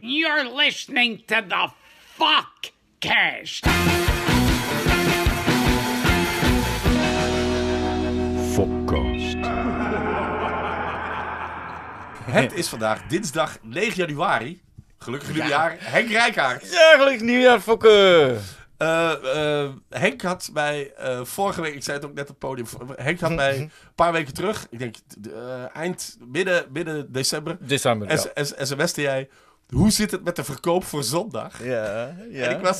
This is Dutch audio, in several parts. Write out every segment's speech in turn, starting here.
You're listening to the Fuck Cast. Fokcast. Het is vandaag dinsdag 9 januari. Gelukkig nieuwjaar, Henk Rijkaard. Ja, gelukkig nieuwjaar, Fokke. Eh, eh Henk had mij eh, vorige week, ik zei het ook net op het podium. Henk had mij mhm. een paar weken terug, ik denk eh, eind, midden, midden december, December, ja. S- sms'te jij hoe zit het met de verkoop voor zondag? Ja, ja. En ik was...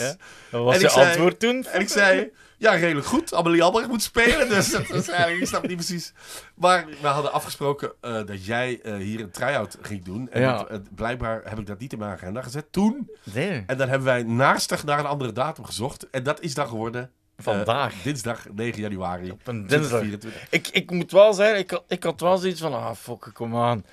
Wat was en je antwoord toen? En ik zei, ja, redelijk goed. Amelie Albert moet spelen, dus dat was eigenlijk, ik snap het niet precies. Maar we hadden afgesproken eh, dat jij eh, hier een try-out ging doen. En dat, blijkbaar heb ik dat niet in mijn agenda gezet toen. Nee. En dan hebben wij naastig naar een andere datum gezocht. En dat is dan geworden eh, Vandaag. dinsdag 9 januari. Op een dinsdag. 24. Ik, ik moet wel zeggen, ik, ik had wel zoiets van, ah, fuck, kom aan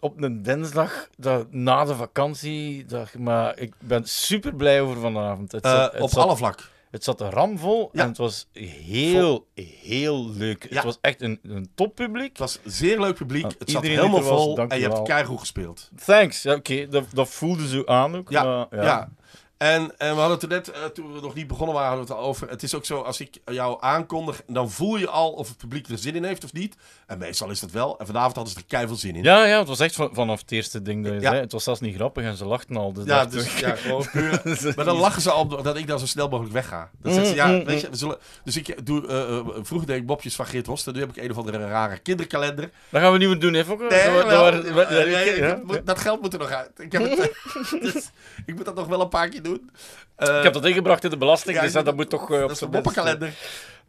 op een dinsdag, dat, na de vakantie. ik, maar ik ben super blij over vanavond. Het eh, zat, op alle vlak. Het zat ramvol ja. en het was heel, heel leuk. Ja. Het was echt een, een toppubliek. Het was zeer leuk publiek. Ah, het zat helemaal vol en je hebt keihard gespeeld. Thanks. Ja, Oké, dat, voelde zo aan ook. Ja, ja. En, en we hadden het net, eh, toen we nog niet begonnen waren, over. Het is ook zo, als ik jou aankondig, dan voel je al of het publiek er zin in heeft of niet. En meestal is dat wel. En vanavond hadden ze er keihard zin in. Ja, ja, het was echt vanaf het eerste ding. Dat je zei. Het was zelfs niet grappig en ze lachten al. ja, dus, ja, gewoon dus maar dan lachen ze al dat ik dan zo snel mogelijk wegga. Dan ze, mm, ja, mm, weet mm. je, we zullen... Dus ik doe, eh, eh, vroeger deed ik Bobjes van Geert Hosten. Nu heb ik een of andere rare kinderkalender. dan gaan we niet meer doen, even Nee, dat, geld moet er nog uit. Ik, heb het, dus ik moet dat nog wel een paar keer doen ik heb dat ingebracht in de belasting, dus dat, moet toch eh, op zijn eh, moppenkalender.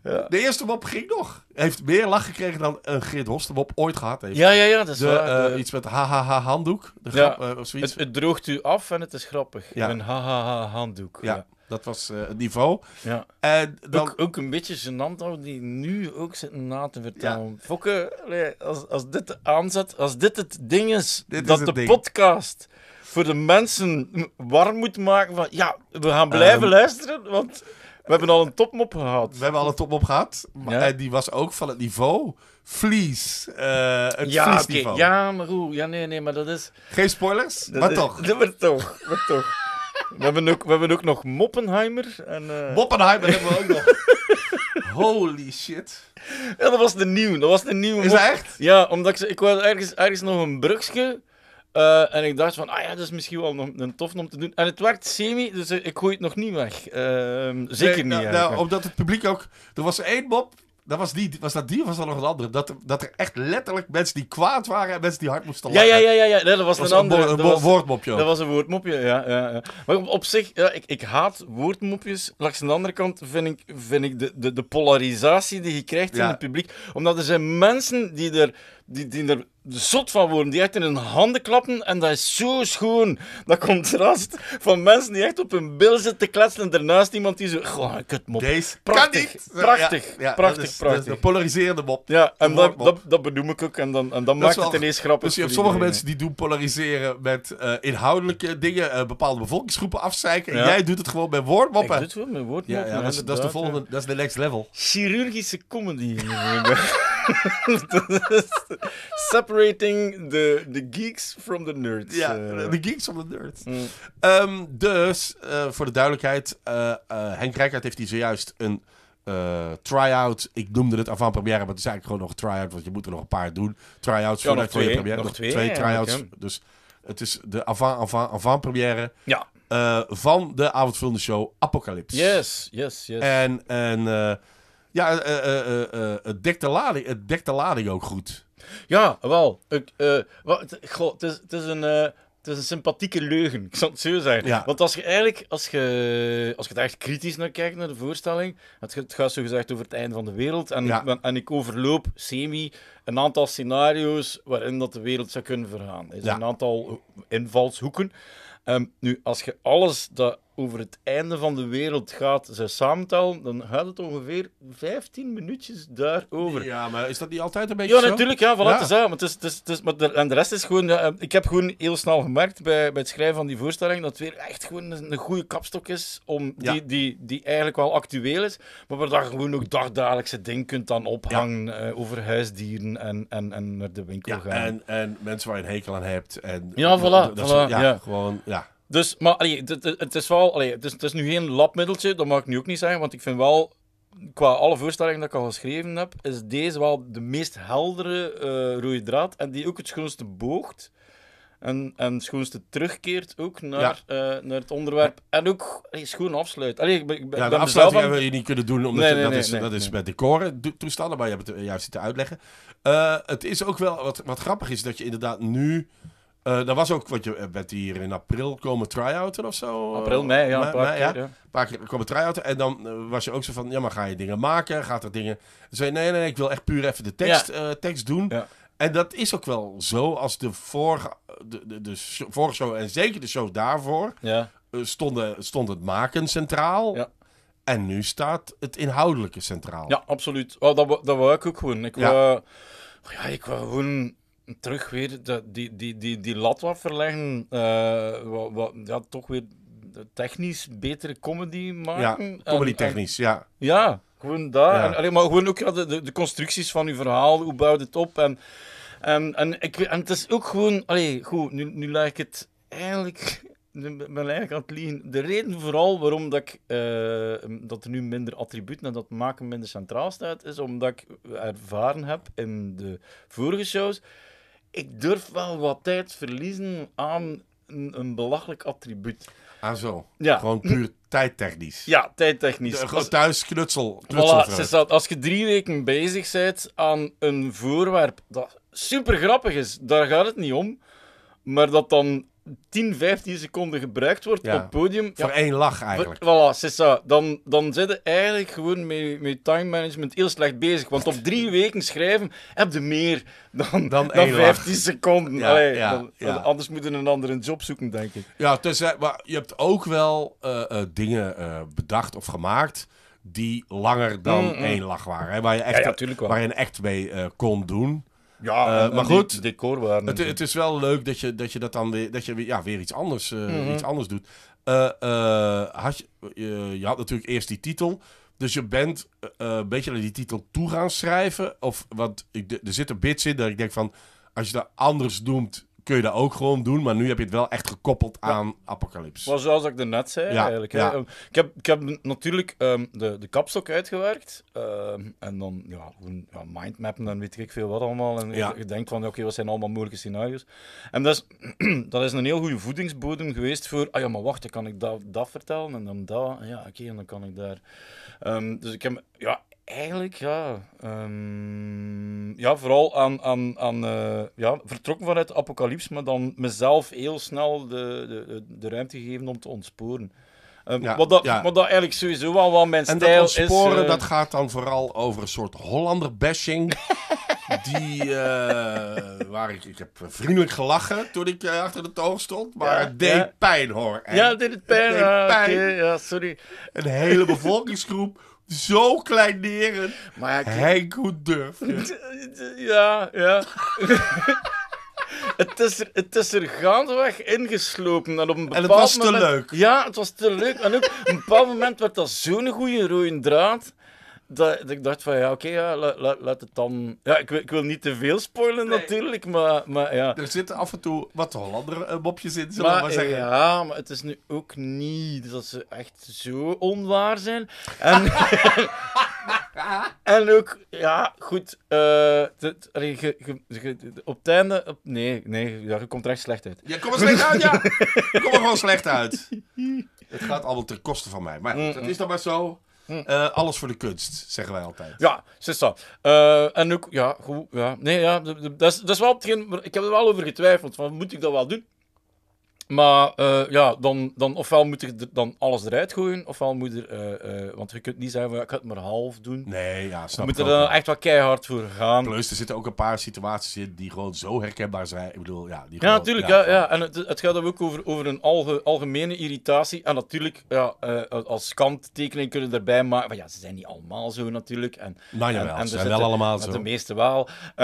De eerste mop ging nog. Heeft meer lach gekregen dan een eh, Geert Host mop ooit gehad heeft. Ja, ja, ja. Dat is de, waar, de... Iets met hahaha handdoek. De grap, of zoiets. Het, droogt u af en het is grappig. Ja. Een hahaha handdoek. ja. Dat was het niveau. Ja. En dan... ook, een beetje gênant die nu ook zit na te vertellen. Ja. Fokke, als, als dit de aanzet, als dit het ding is, dat is de podcast voor de mensen warm moet maken van ja, we gaan blijven ehm, luisteren, want we hebben al een topmop gehad. We hebben al een topmop gehad, maar die was ook van het niveau Vlies. Uh, het ja, Ja, maar hoe? Ja, nee, nee, maar dat is... Geen spoilers, maar, toch. Dat, maar toch. toch. we, hebben ook, we hebben ook nog Moppenheimer. En, eh, Moppenheimer hebben we ook nog. Holy shit. dat was de nieuw. Dat was de nieuwe. Is dat echt? Ja, omdat ik, ik was ergens, ergens nog een brugje eh, en ik dacht van, ah ja, dat is misschien wel een, een tof om te doen. En het werkt semi, dus ik gooi het nog niet weg. Ehm, zeker niet. Nou, nou, omdat het publiek ook... Er was één mop, dat was, die, was dat die of was dat nog een andere? Dat, dat er echt letterlijk mensen die kwaad waren en mensen die hard moesten lachen. Ja, ja, ja, ja, ja. dat was, een andere. Een, woordmopje. Dat was een woordmopje, ja. ja, ja. Maar op, zich, ja, ik, ik haat woordmopjes. Langs de andere kant vind ik, vind ik de, de, de polarisatie die je krijgt in het publiek. Omdat er zijn mensen die er, die, die er zot van worden, die echt in hun handen klappen. En dat is zo schoon. Dat contrast van mensen die echt op hun bil zitten te kletsen. En daarnaast iemand die zo... Goh, een kutmop. Deze prachtig, Prachtig, prachtig, prachtig. De polariserende mop. Ja, en dat, dat, dat, benoem ik ook. En dan, en dan maakt het ineens grappig. Dus je hebt sommige mensen die doen polariseren met eh, inhoudelijke dingen. Eh, bepaalde bevolkingsgroepen afzeiken. En jij doet het gewoon met woordmoppen. Ik doe het gewoon met woordmoppen. Ja, dat, is, dat, is de volgende, dat is de next level. Chirurgische comedy. separating the, the geeks from the nerds. Ja, eh. de geeks from the nerds. Mm. Ehm, dus, eh, voor de duidelijkheid, eh, Henk Rijkaard heeft hier zojuist een try-out. Ik noemde het avant première, maar het is eigenlijk gewoon nog een try-out, want je moet er nog een paar doen. Try-outs voor, je première. Nog, twee, try-outs. Dus het is de avant, avant, première. Ja. van de avondvullende show Apocalypse. Yes, yes, yes. En, en ja, eh, eh, eh, het dekt de lading, het dekt de lading ook goed. Ja, wel. Ik, wat, het is, het is een het is een sympathieke leugen, ik zal het zo zeggen. Want als je eigenlijk, als je, als je er echt kritisch naar kijkt, naar de voorstelling, het, het gaat zo gezegd over het einde van de wereld, en, ik, en ik overloop semi een aantal scenario's waarin dat de wereld zou kunnen vergaan. Er zijn een aantal invalshoeken. Ehm, nu, als je alles dat over het einde van de wereld gaat ze samentellen, dan gaat het ongeveer 15 minuutjes daarover. Ja, maar is dat niet altijd een beetje ja, zo? Natuurlijk, ja, natuurlijk. ja. Het is, het is, het is, maar de, en de rest is gewoon... Ehm, ik heb gewoon heel snel gemerkt bij, bij het schrijven van die voorstelling dat het weer echt gewoon een, goede kapstok is, om, die, die, die eigenlijk wel actueel is, maar waar je gewoon ook dagdagelijkse dingen kunt dan ophangen eh, over huisdieren en, en, en naar de winkel gaan. En, en mensen waar je een hekel aan hebt. En, ja, voilà. ja, Gewoon, ja. Dus, maar allee, het, het, is wel, allee, het, is, het is nu geen labmiddeltje, dat mag ik nu ook niet zeggen, want ik vind wel, qua alle voorstellingen dat ik al geschreven heb, is deze wel de meest heldere uh, rode draad en die ook het schoonste boogt. En, en het schoonste terugkeert ook naar, eh, naar het onderwerp. En ook allee, schoon afsluit. Allee, ik, ik, ja, de afsluiting hebben we je niet kunnen doen, omdat dat, is, dat is met decoren toestanden, maar je hebt het juist te uitleggen. Eh, het is ook wel, wat, wat grappig is, dat je inderdaad nu... Uh, dat was ook wat je bent eh, hier in april komen try-outen of zo. April, mei, ja. Een paar, keer, ja. Een komen try En dan eh, was je ook zo van, ja, maar ga je dingen maken? Gaat er dingen... Dan zei nee, nee, ik wil echt puur even de tekst, tekst doen. En dat is ook wel zo, als de vorige, de, de, de show, en zeker de show daarvoor... stonden, stond het maken centraal. En nu staat het inhoudelijke centraal. Ja, absoluut. Oh, dat, dat wou ik ook gewoon. Ik wou, oh ja, ik wou gewoon terug weer die, die, die, die lat wat verleggen. Eh, wat, ja, toch weer technisch betere comedy maken. Ja, comedy technisch, ja. Ja, gewoon daar. maar gewoon ook de, de, constructies van uw verhaal, hoe bouwt het op? En, en, en, ik, en het is ook gewoon... Allee, goed, nu, nu lijkt ik het eigenlijk... Mijn eigen aan het De reden vooral waarom dat, ik, eh, dat er nu minder attributen en dat maken minder centraal staat, is omdat ik ervaren heb in de vorige shows ik durf wel wat tijd verliezen aan een, een belachelijk attribuut. Ah zo, ja. gewoon puur tijdtechnisch. Ja, tijdtechnisch. De, thuis knutsel. als je drie weken bezig bent aan een voorwerp dat super grappig is, daar gaat het niet om. Maar dat dan 10, 15 seconden gebruikt wordt op het podium. Voor één lach eigenlijk. Voilà, c'est Dan, dan zit je eigenlijk gewoon met, met time management heel slecht bezig. Want op drie weken schrijven heb je meer dan, dan, 15 seconden. Anders moeten een dan, een job zoeken, denk ik. Ja, dus, maar je hebt ook wel eh, eh, dingen eh, bedacht of gemaakt die langer dan één lach waren. Hè, waar, je echt, waar je echt mee kon doen. Ja, eh, maar goed. Het decor waren. Het, het, is wel leuk dat je dat, je dat dan weer, dat je ja, weer iets, anders, eh, mhm. iets anders doet. Eh, had je, je had natuurlijk eerst die titel. Dus je bent een beetje naar die titel toe gaan schrijven. Of, want ik, er zit een bits in dat ik denk van... Als je dat anders noemt, kun je dat ook gewoon doen. Maar nu heb je het wel echt gekoppeld aan apocalyps. Apocalypse. zoals ik net zei, ja. eigenlijk. Ehm, ik, heb, ik heb natuurlijk ehm, de, de kapstok uitgewerkt. Ehm, en dan ja, ja, mindmappen en weet ik veel wat allemaal. En je denkt van, oké, wat zijn allemaal mogelijke scenario's? En dat is, dat is een heel goede voedingsbodem geweest voor... Ah ja, maar wacht, dan kan ik dat, dat vertellen en dan dat. Ja, oké, en dan kan ik daar... dus ik heb ja, eigenlijk, ja, ehm, ja vooral aan, aan, aan eh, ja, vertrokken vanuit de apocalyps, maar dan mezelf heel snel de, de, de ruimte geven om te ontsporen. Ehm, wat, dat, wat dat eigenlijk sowieso wel wat mijn en stijl dat ontsporen, is. Eh, dat gaat dan vooral over een soort Hollander-bashing. die, eh, waar ik, ik heb vriendelijk gelachen toen ik achter de toog stond, maar het deed pijn hoor. ja, het deed het pijn. Ah, ja, sorry. Een hele bevolkingsgroep zo kleineren. Maar hij goed hoe durf Ja, ja. het, is er, het is er gaandeweg ingeslopen. En, op een bepaald het was moment, te leuk. Ja, het was te leuk. En ook op een bepaald moment werd dat zo'n goede rode draad dat, ik dacht van ja, oké, ja, laat, het dan. Ja, ik, ik wil niet te veel spoilen natuurlijk, maar, maar ja. Er zitten af en toe wat Hollander eh, mopjes in, zullen maar, maar zeggen. Ja, maar het is nu ook niet dat ze echt zo onwaar zijn. En, en ook, ja, goed. Uh, op het einde. Op, nee, nee, ja, je komt er echt slecht uit. Ja, kom er slecht uit, ja. kom er gewoon slecht uit. Het gaat allemaal ten koste van mij. Maar dat mm. is dan maar zo. Hm. Eh, alles voor de kunst, zeggen wij altijd. Ja, is dat. Eh, en ook, ja, goed. Ja. Nee, ja, dat is, dat wel ik heb er wel over getwijfeld. Van, moet ik dat wel doen? Maar eh, ja, dan, dan ofwel moet je er dan alles eruit gooien, ofwel moet er... Eh, eh, want je kunt niet zeggen, van, ik ga het maar half doen. Nee, ja, snap Je moet er dan echt wel keihard voor gaan. Plus, er zitten ook een paar situaties in die gewoon zo herkenbaar zijn. Ik bedoel, ja... Die ja, gewoon, natuurlijk. Ja, ja, En het, het gaat ook over, over een alge, algemene irritatie. En natuurlijk, ja, als kanttekening kunnen erbij maken... Maar ja, ze zijn niet allemaal zo natuurlijk. En, nou ja, ze zijn wel allemaal zo. De meeste wel.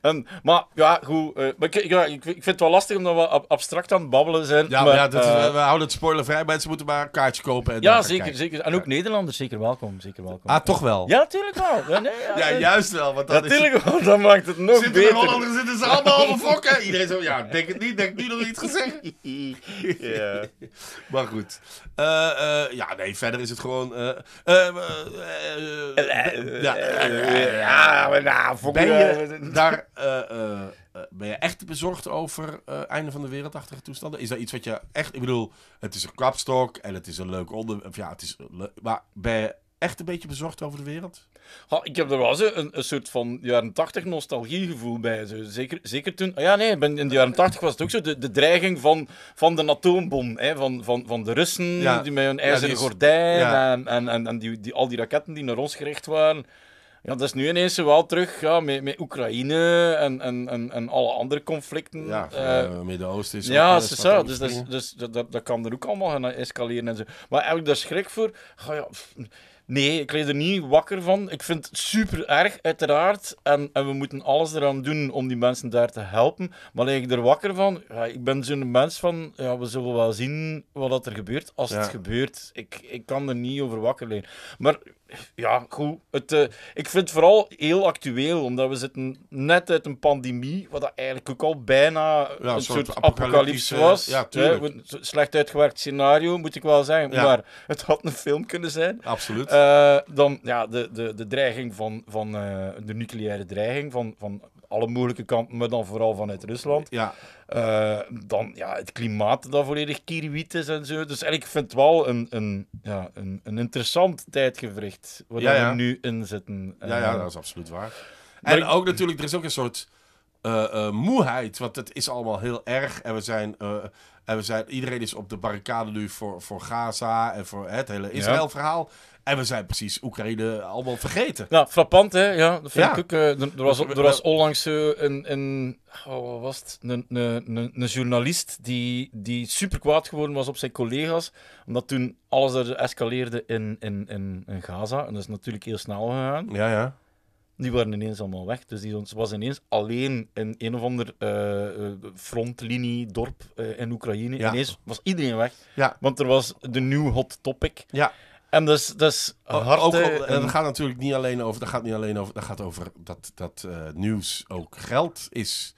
en, maar ja, goed. maar ik, ja, ik, ik vind het wel lastig om dat wel abstract aan het babbelen zijn. Ja, maar, ja, eh, we houden het spoilervrij. Mensen moeten maar een kaartje kopen. En ja, zeker, zeker. En ook Nederlanders, zeker welkom, zeker welkom. Ah, toch wel? Ja, natuurlijk wel. Ja, juist wel. Want dan natuurlijk is... wel, dan maakt het nog zitten beter. Zitten zitten ze allemaal over fokken. Iedereen zo, ja, denk het niet, denk nu nog iets gezegd. Ja, maar goed. Eh, eh, ja, nee, verder is het gewoon... ja, maar nou, ben je daar... Eh, ben je echt bezorgd over uh, einde van de wereldachtige toestanden? Is dat iets wat je echt... Ik bedoel, het is een kapstok en het is een leuk onderwerp. Ja, het is eh, maar ben je echt een beetje bezorgd over de wereld? Ha, ik heb er wel eens een, een soort van jaren 80 nostalgiegevoel bij. Zeker, zeker toen. Ah ja, nee, in de jaren 80 was het ook zo. De, dreiging van, van de atoombom. Hè, van, van, van de Russen die met hun ijzeren dus- gordijn. En, en, en, en die, die, al die raketten die naar ons gericht waren. Ja, dat is nu ineens wel terug ja, met, met Oekraïne en, en, en, en alle andere conflicten. Ja, uh, eh, eh, midden Oost Ja, dus is zo. Dus, dus, dat, dat kan er ook allemaal gaan escaleren en zo. Maar heb ik daar schrik voor? ja, Nee, ik leed er niet wakker van. Ik vind het super erg, uiteraard. En, en we moeten alles eraan doen om die mensen daar te helpen. Maar eigenlijk ik er wakker van? Ja, ik ben zo'n mens van, ja, we zullen wel zien wat er gebeurt als het gebeurt. Ik, ik kan er niet over wakker liggen. Maar ja, goed. Het, eh, ik vind het vooral heel actueel, omdat we zitten net uit een pandemie, wat dat eigenlijk ook al bijna een soort, soort was. Ja, hè? Slecht uitgewerkt scenario, moet ik wel zeggen. Maar het had een film kunnen zijn. Absoluut. Eh, dan ja, de, de, de dreiging van, van eh, de nucleaire dreiging van, van alle moeilijke kanten, maar dan vooral vanuit Rusland. Ja. Eh, dan ja, het klimaat dat volledig kierwiet is en zo. Dus eigenlijk vind het wel een, een, ja, een, een interessant tijdgevricht waar ja, we nu in zitten. Ja, ja, eh, dat is absoluut waar. En ook natuurlijk, er is ook een soort eh, moeheid, want het is allemaal heel erg en we zijn... En we zijn, iedereen is op de barricade nu voor, voor Gaza en voor het hele Israël-verhaal. En we zijn precies Oekraïne allemaal vergeten. Nou, frappant hè, ja, dat vind ik ook. Eh, er, was, er was onlangs eh, een, een, oh, was Een, een, een, journalist die, die super kwaad geworden was op zijn collega's, omdat toen alles er escaleerde in, in, in, Gaza. En dat is natuurlijk heel snel gegaan. Ja, ja. Die waren ineens allemaal weg. Dus die was ineens alleen in een of ander eh, frontlinie, dorp in Oekraïne. Ja. Ineens was iedereen weg. Ja. Want er was de new hot topic. Ja. En dus, dus harte, ook, en dat gaat natuurlijk niet alleen over, dat gaat niet alleen over, dat gaat over dat, dat eh, nieuws ook geld is.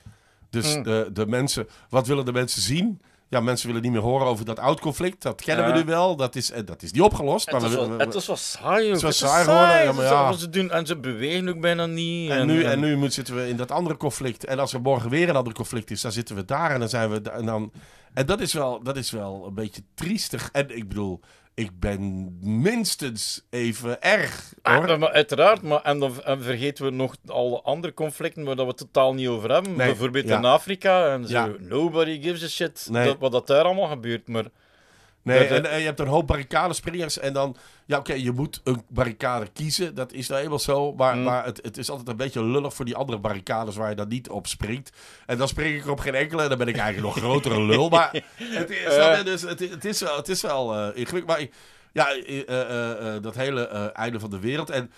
Dus mm. de, de mensen, wat willen de mensen zien? Ja, mensen willen niet meer horen over dat oud conflict. Dat kennen we nu wel. Dat is, eh, dat is niet opgelost. Het, maar is wel, we, het is saai. Het is wel saai, Ja, maar ja. Ze doen, en ze bewegen ook bijna niet. En, nu, en, nu zitten we in dat andere conflict. En als er morgen weer een ander conflict is, dan zitten we daar. En dan zijn we... En, dan, en dat, is wel, dat is wel een beetje triestig. En ik bedoel, ik ben minstens even erg. Ah, hoor. maar uiteraard, maar en dan vergeten we nog alle andere conflicten waar we het totaal niet over hebben. Bijvoorbeeld in Afrika en zo. Nobody gives a shit wat dat daar allemaal gebeurt. Maar Nee, en, je hebt een hoop barricadespringers. En dan, ja oké, je moet een barricade kiezen. Dat is nou eenmaal zo. Mm. Maar, het, het, is altijd een beetje lullig voor die andere barricades waar je dan niet op springt. En dan spring ik er op geen enkele. En dan ben ik eigenlijk nog grotere lul. Maar het is, dus, het, het, is wel, het is wel uh, ingewikkeld. Maar ja, eh, eh, dat hele einde van de wereld. En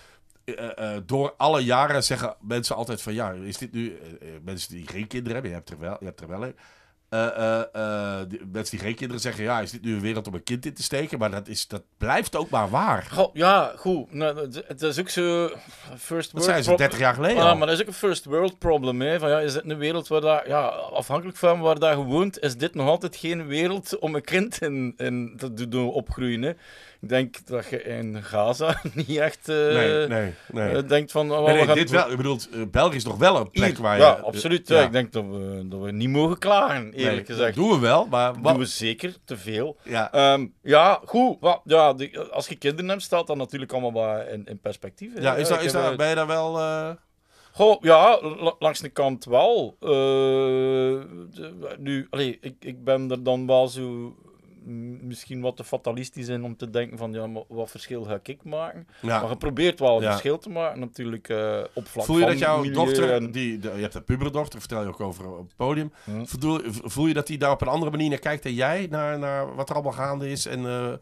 door alle jaren zeggen mensen altijd van ja, is dit nu mensen die geen kinderen hebben, je hebt er wel, je hebt er wel een. Eh, eh, eh, die, mensen die geen kinderen zeggen, ja, is dit nu een wereld om een kind in te steken? Maar dat, is, dat blijft ook maar waar. Goh, ja, goed. het nou, is ook zo first world Dat zijn ze 30 jaar geleden Ja, maar dat is ook een first world problem. Hè? Van, ja, is dit een wereld waar dat, ja, afhankelijk van waar dat je woont, is dit nog altijd geen wereld om een kind in, in te doen opgroeien? Hè? Ik denk dat je in Gaza niet echt uh, nee, nee, nee. Eh, denkt van... Oh, we gaan... dit wel. Ik bedoel, eh, België is nog wel een plek waar je... Ja, absoluut. Ik denk dat we, dat we niet mogen klagen, eerlijk gezegd. doen we wel, maar... doen we zeker, te veel. Ja, ehm, ja goed. ja, de, als je kinderen hebt, staat dat natuurlijk allemaal wat in, in perspectief. Ja, is dat, is dat, ben je daar wel... Goh, ja, langs de kant wel. nu, allee, ik, ik ben er dan wel zo misschien wat te fatalistisch zijn om te denken van ja, maar wat verschil ga ik maken? Maar je probeert wel een verschil te maken natuurlijk eh, op vlak Voel je dat jouw dochter, die, de, je hebt een puberdochter, vertel je ook over op het podium. Hm. Voel, je dat die daar op een andere manier naar kijkt dan jij? Naar, naar wat er allemaal gaande is en uh, uh,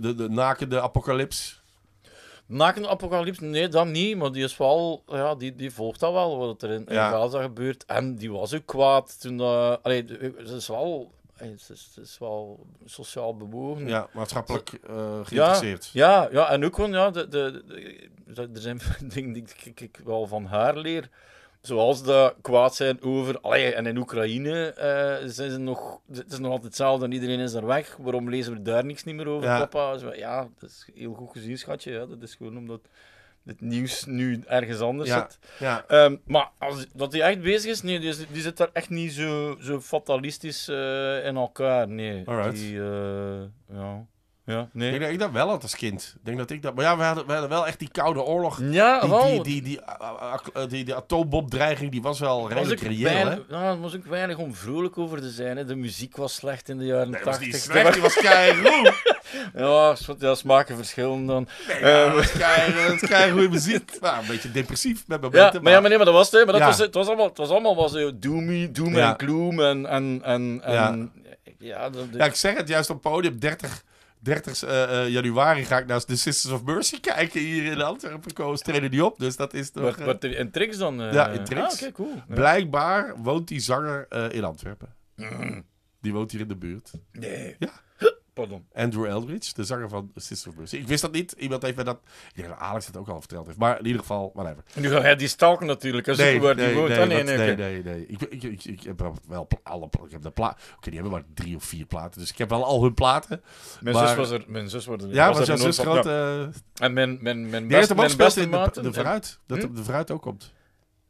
de, de nakende apocalyps? Nakende apocalyps, nee, dat niet. Maar die is wel, ja, die, die volgt dat wel, wat er in, in Gaza gebeurt. En die was ook kwaad toen. Uh, allee, ze is wel eh, het is, wel sociaal bewogen. Ja, maatschappelijk eh, geïnteresseerd. Ja, ja, en ook gewoon, ja, de, de, er zijn dingen die ik, wel van haar leer. Zoals dat kwaad zijn over. en in Oekraïne uh, zijn ze nog. Het is nog altijd hetzelfde en iedereen is er weg. Waarom lezen we daar niks niet meer over, ja. papa? Ja, dat is heel goed gezien, schatje. Dat is gewoon omdat het nieuws nu ergens anders zit. Ja. Ehm, maar als, dat hij echt bezig is, nee, die, zit daar echt niet zo, zo fatalistisch eh, in elkaar. Nee, die, eh, ja. Ja, nee. Ik denk dat wel had als kind. denk dat ik dat... Maar ja, we hadden, we hadden wel echt die koude oorlog. Ja, die, die, oh. die, die, die, die, atoombomdreiging, die was wel redelijk reëel, hè? Nou, was ook weinig om vrolijk over te zijn, hè. De muziek was slecht in de jaren nee, 80. was slecht, die was keihard ja, ja, smaken verschillen dan. Het nou, um, dat is keigoede muziek. Nou, een beetje depressief met mijn Ja, maar, ja, maar nee, maar dat was het, Maar dat was, het was allemaal, het was allemaal was, doomy, doom en gloom en... en, en, en ja. ja, ik zeg het juist op podium 30 30 eh, eh, januari ga ik naar de The Sisters of Mercy kijken hier in Antwerpen Koos. Treden die op, dus dat is toch... Wat, eh, wat in Trix dan? ja, in ah, cool. Blijkbaar woont die zanger in Antwerpen. Mm. Die woont hier in de buurt. Nee. Ja. Pardon. Andrew Eldridge, de zanger van Sister of Mercy. Ik wist dat niet. Iemand heeft dat... Ik Alex het ook al verteld heeft. Maar in ieder geval, whatever. En nu gaat hij die stalken natuurlijk. Als ah, nee, nee, die Nee, nee, nee, Ik, heb wel alle... Ik heb de plaat. Oké, die hebben maar drie of vier platen. Dus ik heb wel al hun platen. Mijn maar... zus was er... Mijn zus wordt er. Ja, was jouw zus groot... Eh, en mijn, mijn, mijn, mijn beste in de, de vooruit. Dat hm? de vooruit ook komt.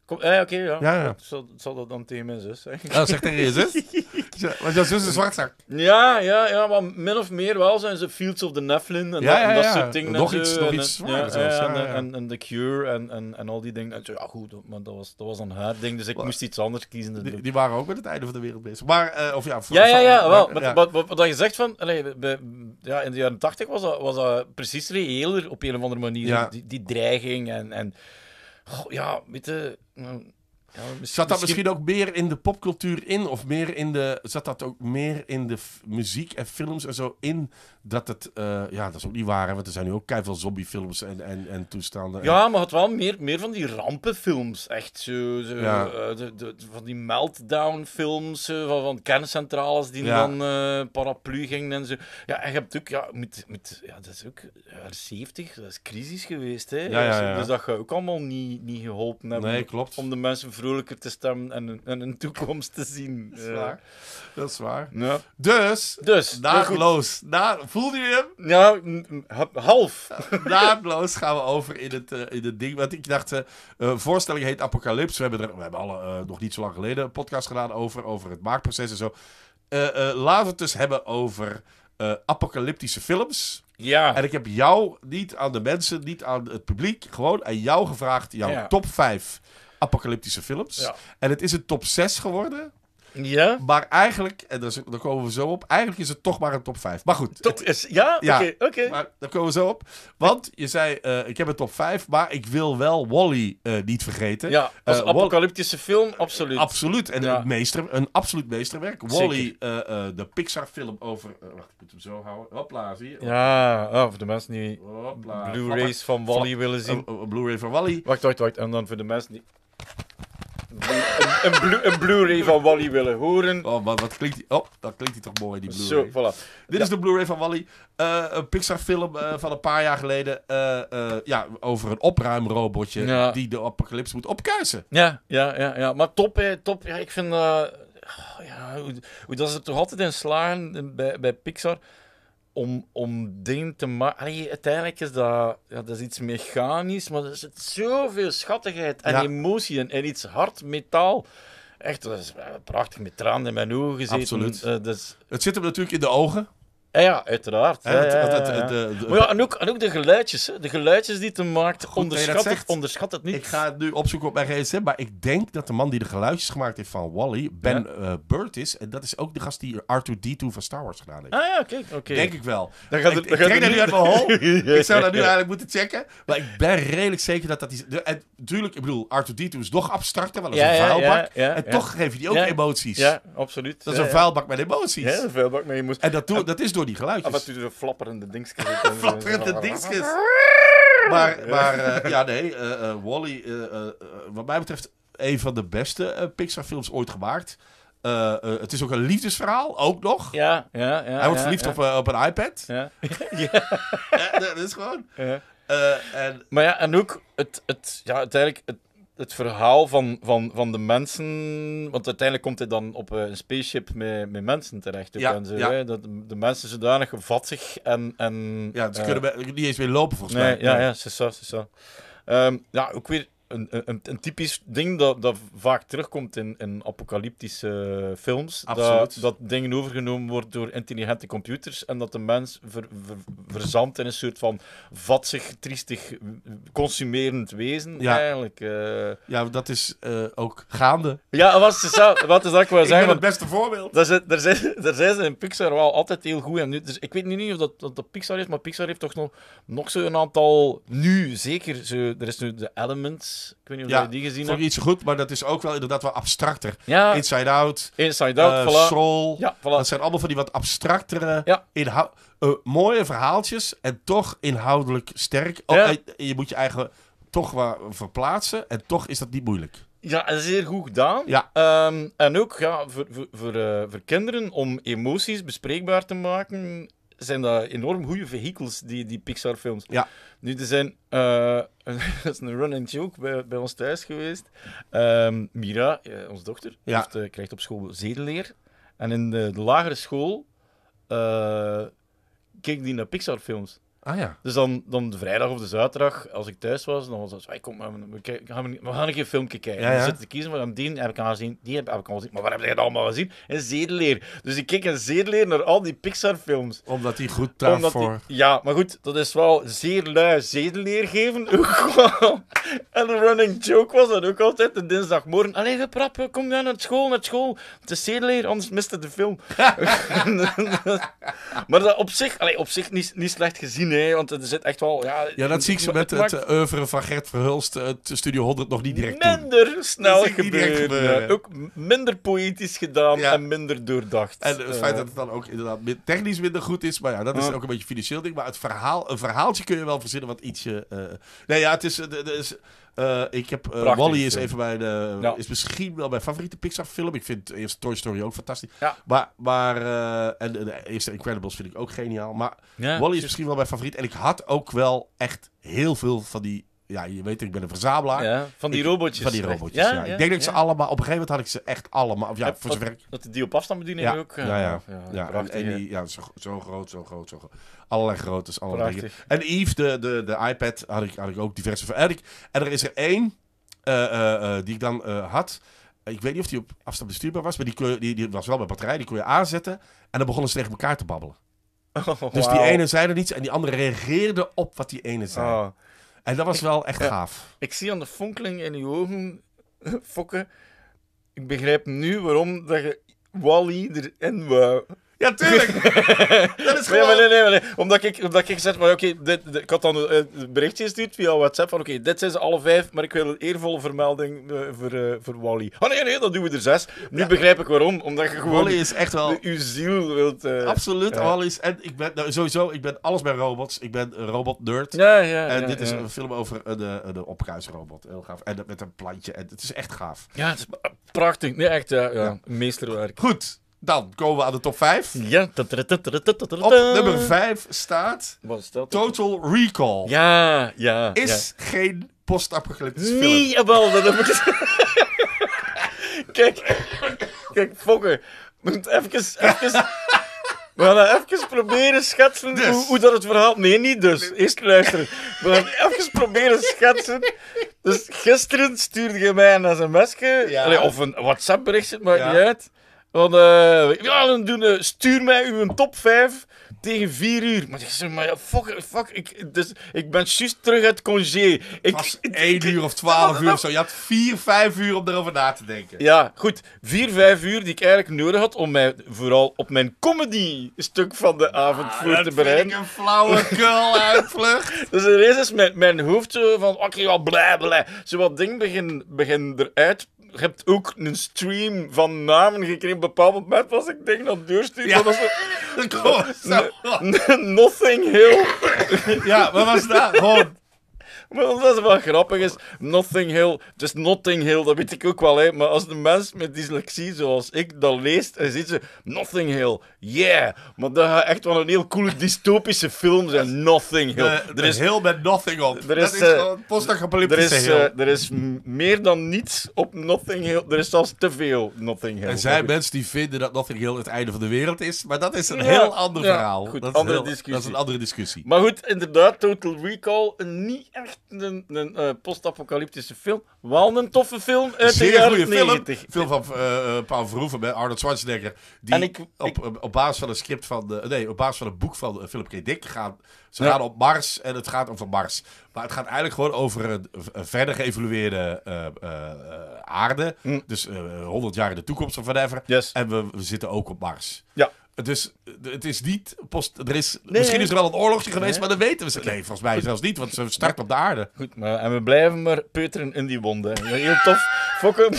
Kom, eh, Oké, ja. ja, ja. Zal, zal, dat dan tegen mijn zus zijn? Ja, zeg tegen je zus. Want jouw zus is dus zwartzak. Ja, ja, ja, maar min of meer wel zijn ze Fields of the Nephilim en, dat, soort dingen. Nog iets, nog iets En, en, The Cure en, en, en al die dingen. Ja, goed, maar dat was, dat was een haar ding, dus ik moest iets anders kiezen. die, waren ook met het einde van de wereld bezig. Maar, eh, of ja, ja, ja, ja, wel. Maar, wat, wat, wat, je zegt van, ja, in de jaren tachtig was dat, was dat precies reëler op een of andere manier. Die, die dreiging en... en goh, ja, weet je... Mm, ja, zat dat misschien... ook meer in de popcultuur in? Of meer in de, zat dat ook meer in de muziek en films en zo in? Dat het, eh, ja, dat is ook niet waar, want er zijn nu ook keihard zombiefilms en, en, en toestanden. Ja, maar het wel meer, meer van die rampenfilms. Echt zo, zo eh, de, de, van die meltdown-films eh, van, van kerncentrales die dan paraplu gingen en zo. Ja, en je hebt ook, ja, met, met, ja dat is ook jaren 70, dat is crisis geweest. Hè? Dus-, dus, dat ga ook allemaal niet, niet geholpen hebben nee, klopt. om de mensen vrolijker te stemmen en, een toekomst te zien. Dat is waar. Dat is waar. Ja. Dus, dus naadloos. Na, voelde je hem? Ja, half. Naadloos gaan we over in het, eh, in het ding. Want ik dacht, eh, eh, voorstelling heet Apocalypse. We hebben, er, we hebben alle, nog niet zo lang geleden een podcast gedaan over, over het maakproces en zo. laten we het dus hebben over apocalyptische films. Ja. En ik heb jou, niet aan de mensen, niet aan het publiek, gewoon aan jou gevraagd, jouw top 5 apocalyptische films. En het is een top 6 geworden. Ja. Maar eigenlijk, en daar, komen we zo op, eigenlijk is het toch maar een top 5. Maar goed. Top is, ja? ja Oké. Maar daar komen we zo op. Want je zei, eh, ik heb een top 5, maar ik wil wel Wally eh, niet vergeten. Ja, eh, als apocalyptische film, absoluut. absoluut. En een, meester, een absoluut meesterwerk. Wally, de Pixar-film over. wacht, ik moet hem zo houden. Hopla, zie je? Ja, oh, voor de mensen die Blu-rays van Wally willen zien. Oh, oh, Blu-ray van Wally. Wacht, wacht, wacht. En dan voor de mensen die een, een, blu een Blu-ray van Wally willen horen. Oh, maar wat klinkt die? Oh, dat klinkt die toch mooi, die Blu-ray. Zo, voilà. Dit is de Blu-ray van Wally. Eh, een Pixar-film eh, van een paar jaar geleden. Eh, ja, over een opruimrobotje die de apocalypse moet opkuisen. Ja, ja, ja, ja. Maar top, eh, top. Ja, ik vind. Oh, ja, hoe, hoe, dat ze toch altijd in slagen bij, bij Pixar om, om ding te maken. Uiteindelijk is dat, ja, dat is iets mechanisch, maar er zit zoveel schattigheid en emotie En iets hard metaal. Echt, dat is eh, prachtig met tranen in mijn ogen gezeten. Absoluut. dus... Het zit hem natuurlijk in de ogen. Ja, uiteraard. Maar ja, en ook, en ook de geluidjes. Hè. De geluidjes die te maken onderschat, het, onderschat het niet. Ik ga nu opzoeken op mijn gsm, maar ik denk dat de man die de geluidjes gemaakt heeft van Wally, Ben eh, Burt is. En dat is ook de gast die R2-D2 van Star Wars gedaan heeft. Ah ja, oké. Denk ik wel. Dan gaat ik, dan gaat dat nu uit mijn hol. ik zou dat nu eigenlijk moeten checken. Maar ik ben redelijk zeker dat dat is... En natuurlijk, ik bedoel, R2-D2 is nog abstracter, wel eens een vuilbak. en toch geef je die ook emoties. Ja, absoluut. Dat is een vuilbak met emoties. Ja, een vuilbak met emoties. En dat, dat is door die geluidjes. Ah, wat en de flapperende dingetjes. flapperende dingetjes. Maar, maar eh, ja, nee, eh, eh, Wally, wat mij betreft, een van de beste Pixar-films ooit gemaakt. het is ook een liefdesverhaal, ook nog. Ja, ja, ja. Hij wordt verliefd Op, een iPad. Ja. ja. dat is gewoon. en... Maar ja, Anouk, het, het, ja, uiteindelijk, het, het verhaal van, van, van de mensen. Want uiteindelijk komt hij dan op eh, een spaceship met, met mensen terecht. Ook ja, zo, hè? Dat de, mensen zodanig vatzig en. en ja, ze dus eh, kunnen niet eens weer lopen volgens mij. Ja, ja, ze zo, zo zo. Ehm, ja, ook weer een, een, een, typisch ding dat, dat vaak terugkomt in, in apocalyptische eh, films. Dat, dat, dingen overgenomen worden door intelligente computers en dat de mens ver, verzandt in een soort van vatzig, triestig, consumerend wezen ja. eigenlijk. Eh. Ja, dat is eh, ook gaande. Ja, wat is, dat, wat is dat ik wil zeggen? Ik ben het beste voorbeeld. Daar zijn, daar, zijn, ze in Pixar wel altijd heel goed in. Dus ik weet niet of dat, dat, dat Pixar is, maar Pixar heeft toch nog, nog zo'n aantal, nu zeker, zo, er is nu de Elements ik weet niet of ja, die gezien hebt. iets iets goed, maar dat is ook wel inderdaad wel abstracter. Inside Out. Inside Out, uh, Soul. Dat zijn allemaal van die wat abstractere, eh, mooie verhaaltjes en toch inhoudelijk sterk. Eh, je moet je eigen toch wel verplaatsen en toch is dat niet moeilijk. Ja, zeer goed gedaan. Ja. Ehm, en ook ja, voor, voor, voor, voor kinderen om emoties bespreekbaar te maken zijn dat enorm goede vehikels, die, die Pixar-films. Ja. Nu, er zijn... Eh, dat is een run and joke bij, bij ons thuis geweest. Ehm, Mira, eh, onze dochter, heeft, eh, krijgt op school zedeleer. En in de, de lagere school keek die naar Pixar-films. Ah, ja. Dus dan, dan de vrijdag of de zaterdag, als ik thuis was, dan was het zo, kom, we, gaan, we gaan een keer filmpje kijken. Ja, zitten te kiezen, maar die heb ik al gezien, die heb, ik al gezien. Maar waar heb je allemaal gezien? Een zedeleer. Dus ik keek een zedeleer naar al die Pixar-films. Omdat die goed daarvoor... voor. ja, maar goed, dat is wel zeer lui zedeleer geven. en de running joke was dat ook altijd, de dinsdagmorgen. Allee, geprap, kom dan naar school, naar school. Het is zedeleer, anders miste de film. maar dat op zich, allee, op zich niet, niet slecht gezien, nee, want er zit echt wel... Ja, dat zie ik ze met het, het eh, van Gert Verhulst, eh, Studio 100, nog niet direct Minder snel gebeurd. ook minder poëtisch gedaan en minder doordacht. En het feit eh. dat het dan ook inderdaad technisch minder goed is, maar ja, dat is ook een beetje financieel ding. Maar het verhaal, een verhaaltje kun je wel verzinnen wat ietsje... nee, ja, het is... Het is eh, ik heb eh, Wally is even bij de is misschien wel mijn favoriete Pixar film. Ik vind eerste Toy Story ook fantastisch. Maar, maar eh, en de eerste Incredibles vind ik ook geniaal. Maar Wally is misschien wel mijn favoriet. En ik had ook wel echt heel veel van die ja, je weet, ik ben een verzamelaar. van die robotjes. Van die robotjes, ja. ik denk dat ze allemaal... Op een gegeven moment had ik ze echt allemaal... Of ja, voor dat, zover... dat de die op afstand bedienen ook. Eh, ja, ja. ja, die, ja zo, groot, zo groot, zo groot. Allerlei groottes, allerlei En Eve, de, de, de iPad, had ik, had ik ook diverse... En, en er is er één eh, eh, die ik dan had... Ik weet niet of die op afstand bestuurbaar was, maar die, die, was wel met batterij. Die kon je aanzetten en dan begonnen ze tegen elkaar te babbelen. Oh, dus die ene zei er niets en die andere reageerde op wat die ene zei. Oh. En dat was wel echt gaaf. Ik zie aan de fonkeling in je ogen, eh, Fokke. Ik begrijp nu waarom dat je Wally erin wou. Ja, tuurlijk. dat is gewoon... Nee, nee, nee, nee, Omdat ik, omdat ik gezegd maar oké, ik had dan eh, een berichtje gestuurd via WhatsApp van oké, dit zijn ze alle vijf, maar ik wil een eervolle vermelding eh, voor, eh, voor Wally. Oh nee, nee, dan doen we er zes. Nu begrijp ik waarom. Omdat je gewoon... Wally is echt wel... uw ziel wilt... Absoluut, ja. Wally is... En ik ben nou, sowieso, ik ben alles bij robots. Ik ben robot-nerd. Ja, ja, En dit is een film over de een, opkruisrobot. Heel gaaf. En met een plantje. En het is echt gaaf. Ja, het is prachtig. Nee, echt, ja. meesterwerk. Goed. Dan komen we aan de top 5. Ja. Op nummer 5 staat Total Recall. Ja, ja. Is geen post-apocalyptisch film. Nee, jawel. Dat heb kijk, kijk, Fokker. Moet even... even... We gaan even proberen schetsen hoe, dus. hoe, dat het verhaal... Nee, niet dus. Eerst luisteren. We gaan even proberen schetsen. Dus gisteren stuurde je mij een sms'je. Ja. Of een WhatsApp-berichtje, maakt ja. niet uit. Want, uh, ja, dan doen, uh, stuur mij uw top 5 tegen 4 uur. Maar ik zeg, maar fuck, fuck ik, dus, ik ben juist terug uit congé. Ik, 1 uur of 12 uur of zo. Je had 4, 5 uur om erover na te denken. Ja, goed. 4, 5 uur die ik eigenlijk nodig had om mij vooral op mijn comedy-stuk van de avond ah, voor te bereiden. Dat een flauwe kul uitvlucht. dus er is mijn, mijn hoofd zo van, oké, okay, wat Zo wat ding begin, begin eruit je hebt ook een stream van namen gekregen. Op een bepaald moment was ik denk dat doorsturen. Ja. Dat was een, Nothing Hill. ja, wat was dat? Maar dat is wel grappig is. Nothing Hill, dus Nothing Hill, dat weet ik ook wel. Hè. Maar als de mens met dyslexie zoals ik dat leest dan ziet ze Nothing Hill, yeah. Maar dat gaat echt wel een heel coole dystopische film zijn. Nothing Hill. Eh, er is heel met eh, nothing op. Er is, dat is uh, post er, er is meer dan niets op Nothing Hill. Er is zelfs te veel Nothing Hill. Er zijn mensen die vinden dat Nothing Hill het einde van de wereld is. Maar dat is een heel ander verhaal. dat, is dat is een andere discussie. Maar goed, inderdaad, Total Recall, niet echt een, een eh, post-apocalyptische film. Wel een toffe film uit Zeer goede Film, film van uh, Paul Verhoeven bij Arnold Schwarzenegger. Die en ik, op, op basis van een script van... nee, op basis van een boek van Philip K. Dick gaan... Ze gaan op Mars en het gaat over Mars. Maar het gaat eigenlijk gewoon over een, verder geëvolueerde aarde. Mm. Dus 100 jaar in de toekomst of whatever. Yes. En we, we, zitten ook op Mars. Ja. Dus het is niet. Post, er is, misschien is er wel een oorlogje geweest, maar dat weten we ze. Nee, volgens mij zelfs niet, want ze starten op de aarde. Goed, maar, en we blijven maar peuteren in die wonden. Heel tof. Fokken.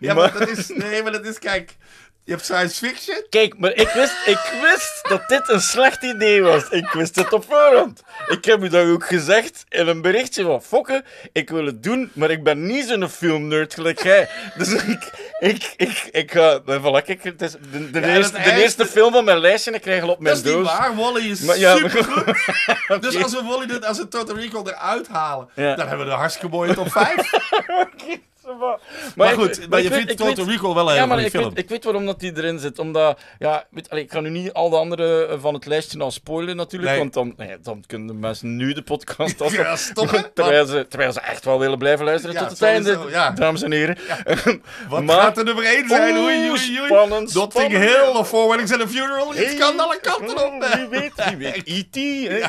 ja, maar, maar dat is. Nee, maar dat is. Kijk. Je hebt science fiction? Kijk, maar ik wist, ik wist dat dit een slecht idee was. Ik wist het op voorhand. Ik heb u dat ook gezegd in een berichtje van... Fokke, ik wil het doen, maar ik ben niet zo'n filmnerd gelijk jij. Dus ik... Ik... Ik... ik ga... voilà, kijk, het is de, de, eerste, film van mijn lijstje en ik krijg al op mijn doos. Dat is niet waar. Wally is maar, ja, supergoed. Dus als we Wally dit, als een Total Recall eruit halen... dan hebben we de hartstikke mooie top 5. maar, goed, maar je vindt Total Recall wel een ja, maar ik film. Weet, ik weet waarom dat die erin zit. Omdat, ja, weet, allee, ik ga nu niet al de andere eh, van het lijstje al nou spoilen natuurlijk. Want dan, nee, dan kunnen de mensen nu de podcast Ja, stoppen. terwijl, ze, terwijl ze echt wel willen blijven luisteren tot het einde. Ja. Dames en heren. Wat gaat er nummer 1 zijn? Oei, oei, oei. Spannend, Dotting Hill of Four Weddings and Funeral. Het kan alle kanten op. Wie weet, wie weet. E.T. E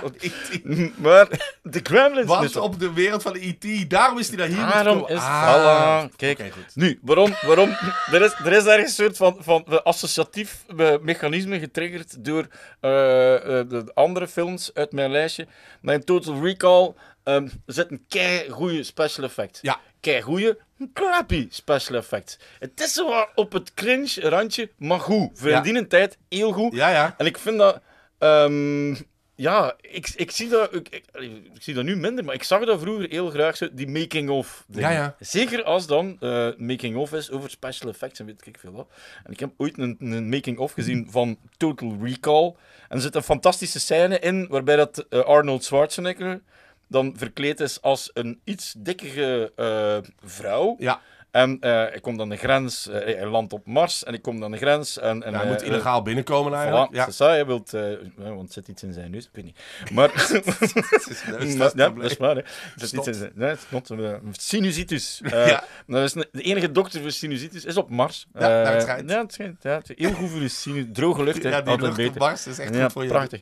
maar de Gremlins. Wat dus op de wereld van E.T. Daarom is hij daar hier Daarom is Allah. Nou, Kijk, okay, nu, waarom? waarom er, is, er is ergens een soort van, van associatief eh, mechanisme getriggerd door eh, eh, de andere films uit mijn lijstje. Mijn Total Recall um, zit een kei goede special effect. Ja. Kei goede, crappy special effect. Het is zo op het cringe randje, maar goed. Voor ja. tijd heel goed. Ja, ja. En ik vind dat. Ehm, ja, ik, ik, zie dat, ik, zie dat nu minder, maar ik zag dat vroeger heel graag, zo, die making-of. Ja, Zeker als dan eh, making-of is over special effects en weet ik veel wat. En ik heb ooit een, een making-of gezien van Total Recall. En er zit een fantastische scène in waarbij dat eh, Arnold Schwarzenegger dan verkleed is als een iets dikkere eh, vrouw. Ja. En eh, ik kom dan de grens, uh, eh, ik eh, land op Mars en ik kom dan de grens. En, en hij moet illegaal binnenkomen eigenlijk. Voilà, ja. wilt, want zit iets in zijn neus, ik weet niet. Maar, het is, dat is, dat is waar. sinusitis. de enige dokter voor sinusitis is op Mars. Ja, dat schijnt. Ja, het schijnt. Ja, heel goed voor sinus, droge lucht. Dat ja, die altijd lucht op Mars is echt goed voor je. Prachtig.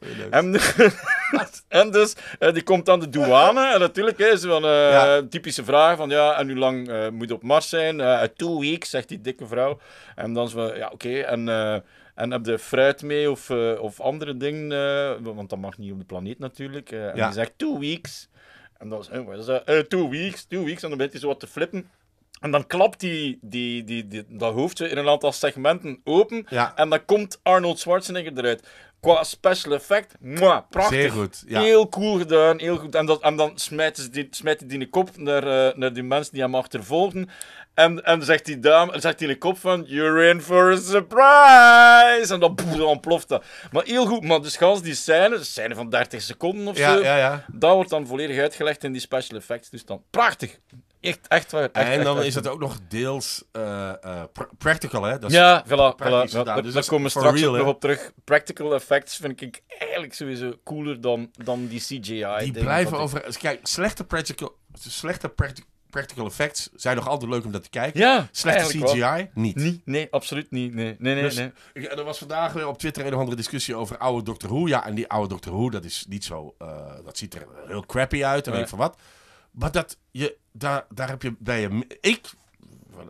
en, dus, die komt aan de douane en natuurlijk is een typische vraag van ja, en hoe lang moet je op Mars zijn? zijn. Uh, two weeks, zegt die dikke vrouw. En dan zo ja, oké. en, eh, en heb je fruit mee of, eh, of andere dingen? want dat mag niet op de planeet natuurlijk. En die zegt two weeks. En dan is, hey, two weeks, two weeks. En dan begint hij zo wat te flippen. En dan klapt die, die, die, dat hoofdje in een aantal segmenten open. En dan komt Arnold Schwarzenegger eruit. Qua special effect, mwah, prachtig. goed, Heel cool gedaan, heel goed. En, dat, en dan smijt hij die, smijt die kop naar, eh, naar die mensen die hem achtervolgen. En, en zegt die dame, zegt die in de kop van, you're in for a surprise! En dan, boef, dan ontploft dat. Maar heel goed, maar dus gans die scène, een scène van 30 seconden of ja, zo, dat wordt dan volledig uitgelegd in die special effects. Dus dan, prachtig! echt, echt waar. Echt, en dan is het ook nog deels eh, eh, practical, hè? Dat is ja, voilà. daar dus komen we straks real, nog op terug. Practical effects vind ik eigenlijk sowieso cooler dan, dan die CGI. Die blijven over... Dus kijk, slechte practical... Slechte practical effects zijn nog altijd leuk om dat te kijken. Ja, Slechte CGI, niet. Nee, absoluut niet. Nee, nee, nee. Dus nee. er was vandaag weer op Twitter een of andere discussie over oude Doctor Who. Ja, en die oude Doctor Who, dat is niet zo... Eh, dat ziet er heel crappy uit en weet ik van wat. Maar dat je, daar, daar heb je bij je. Ik,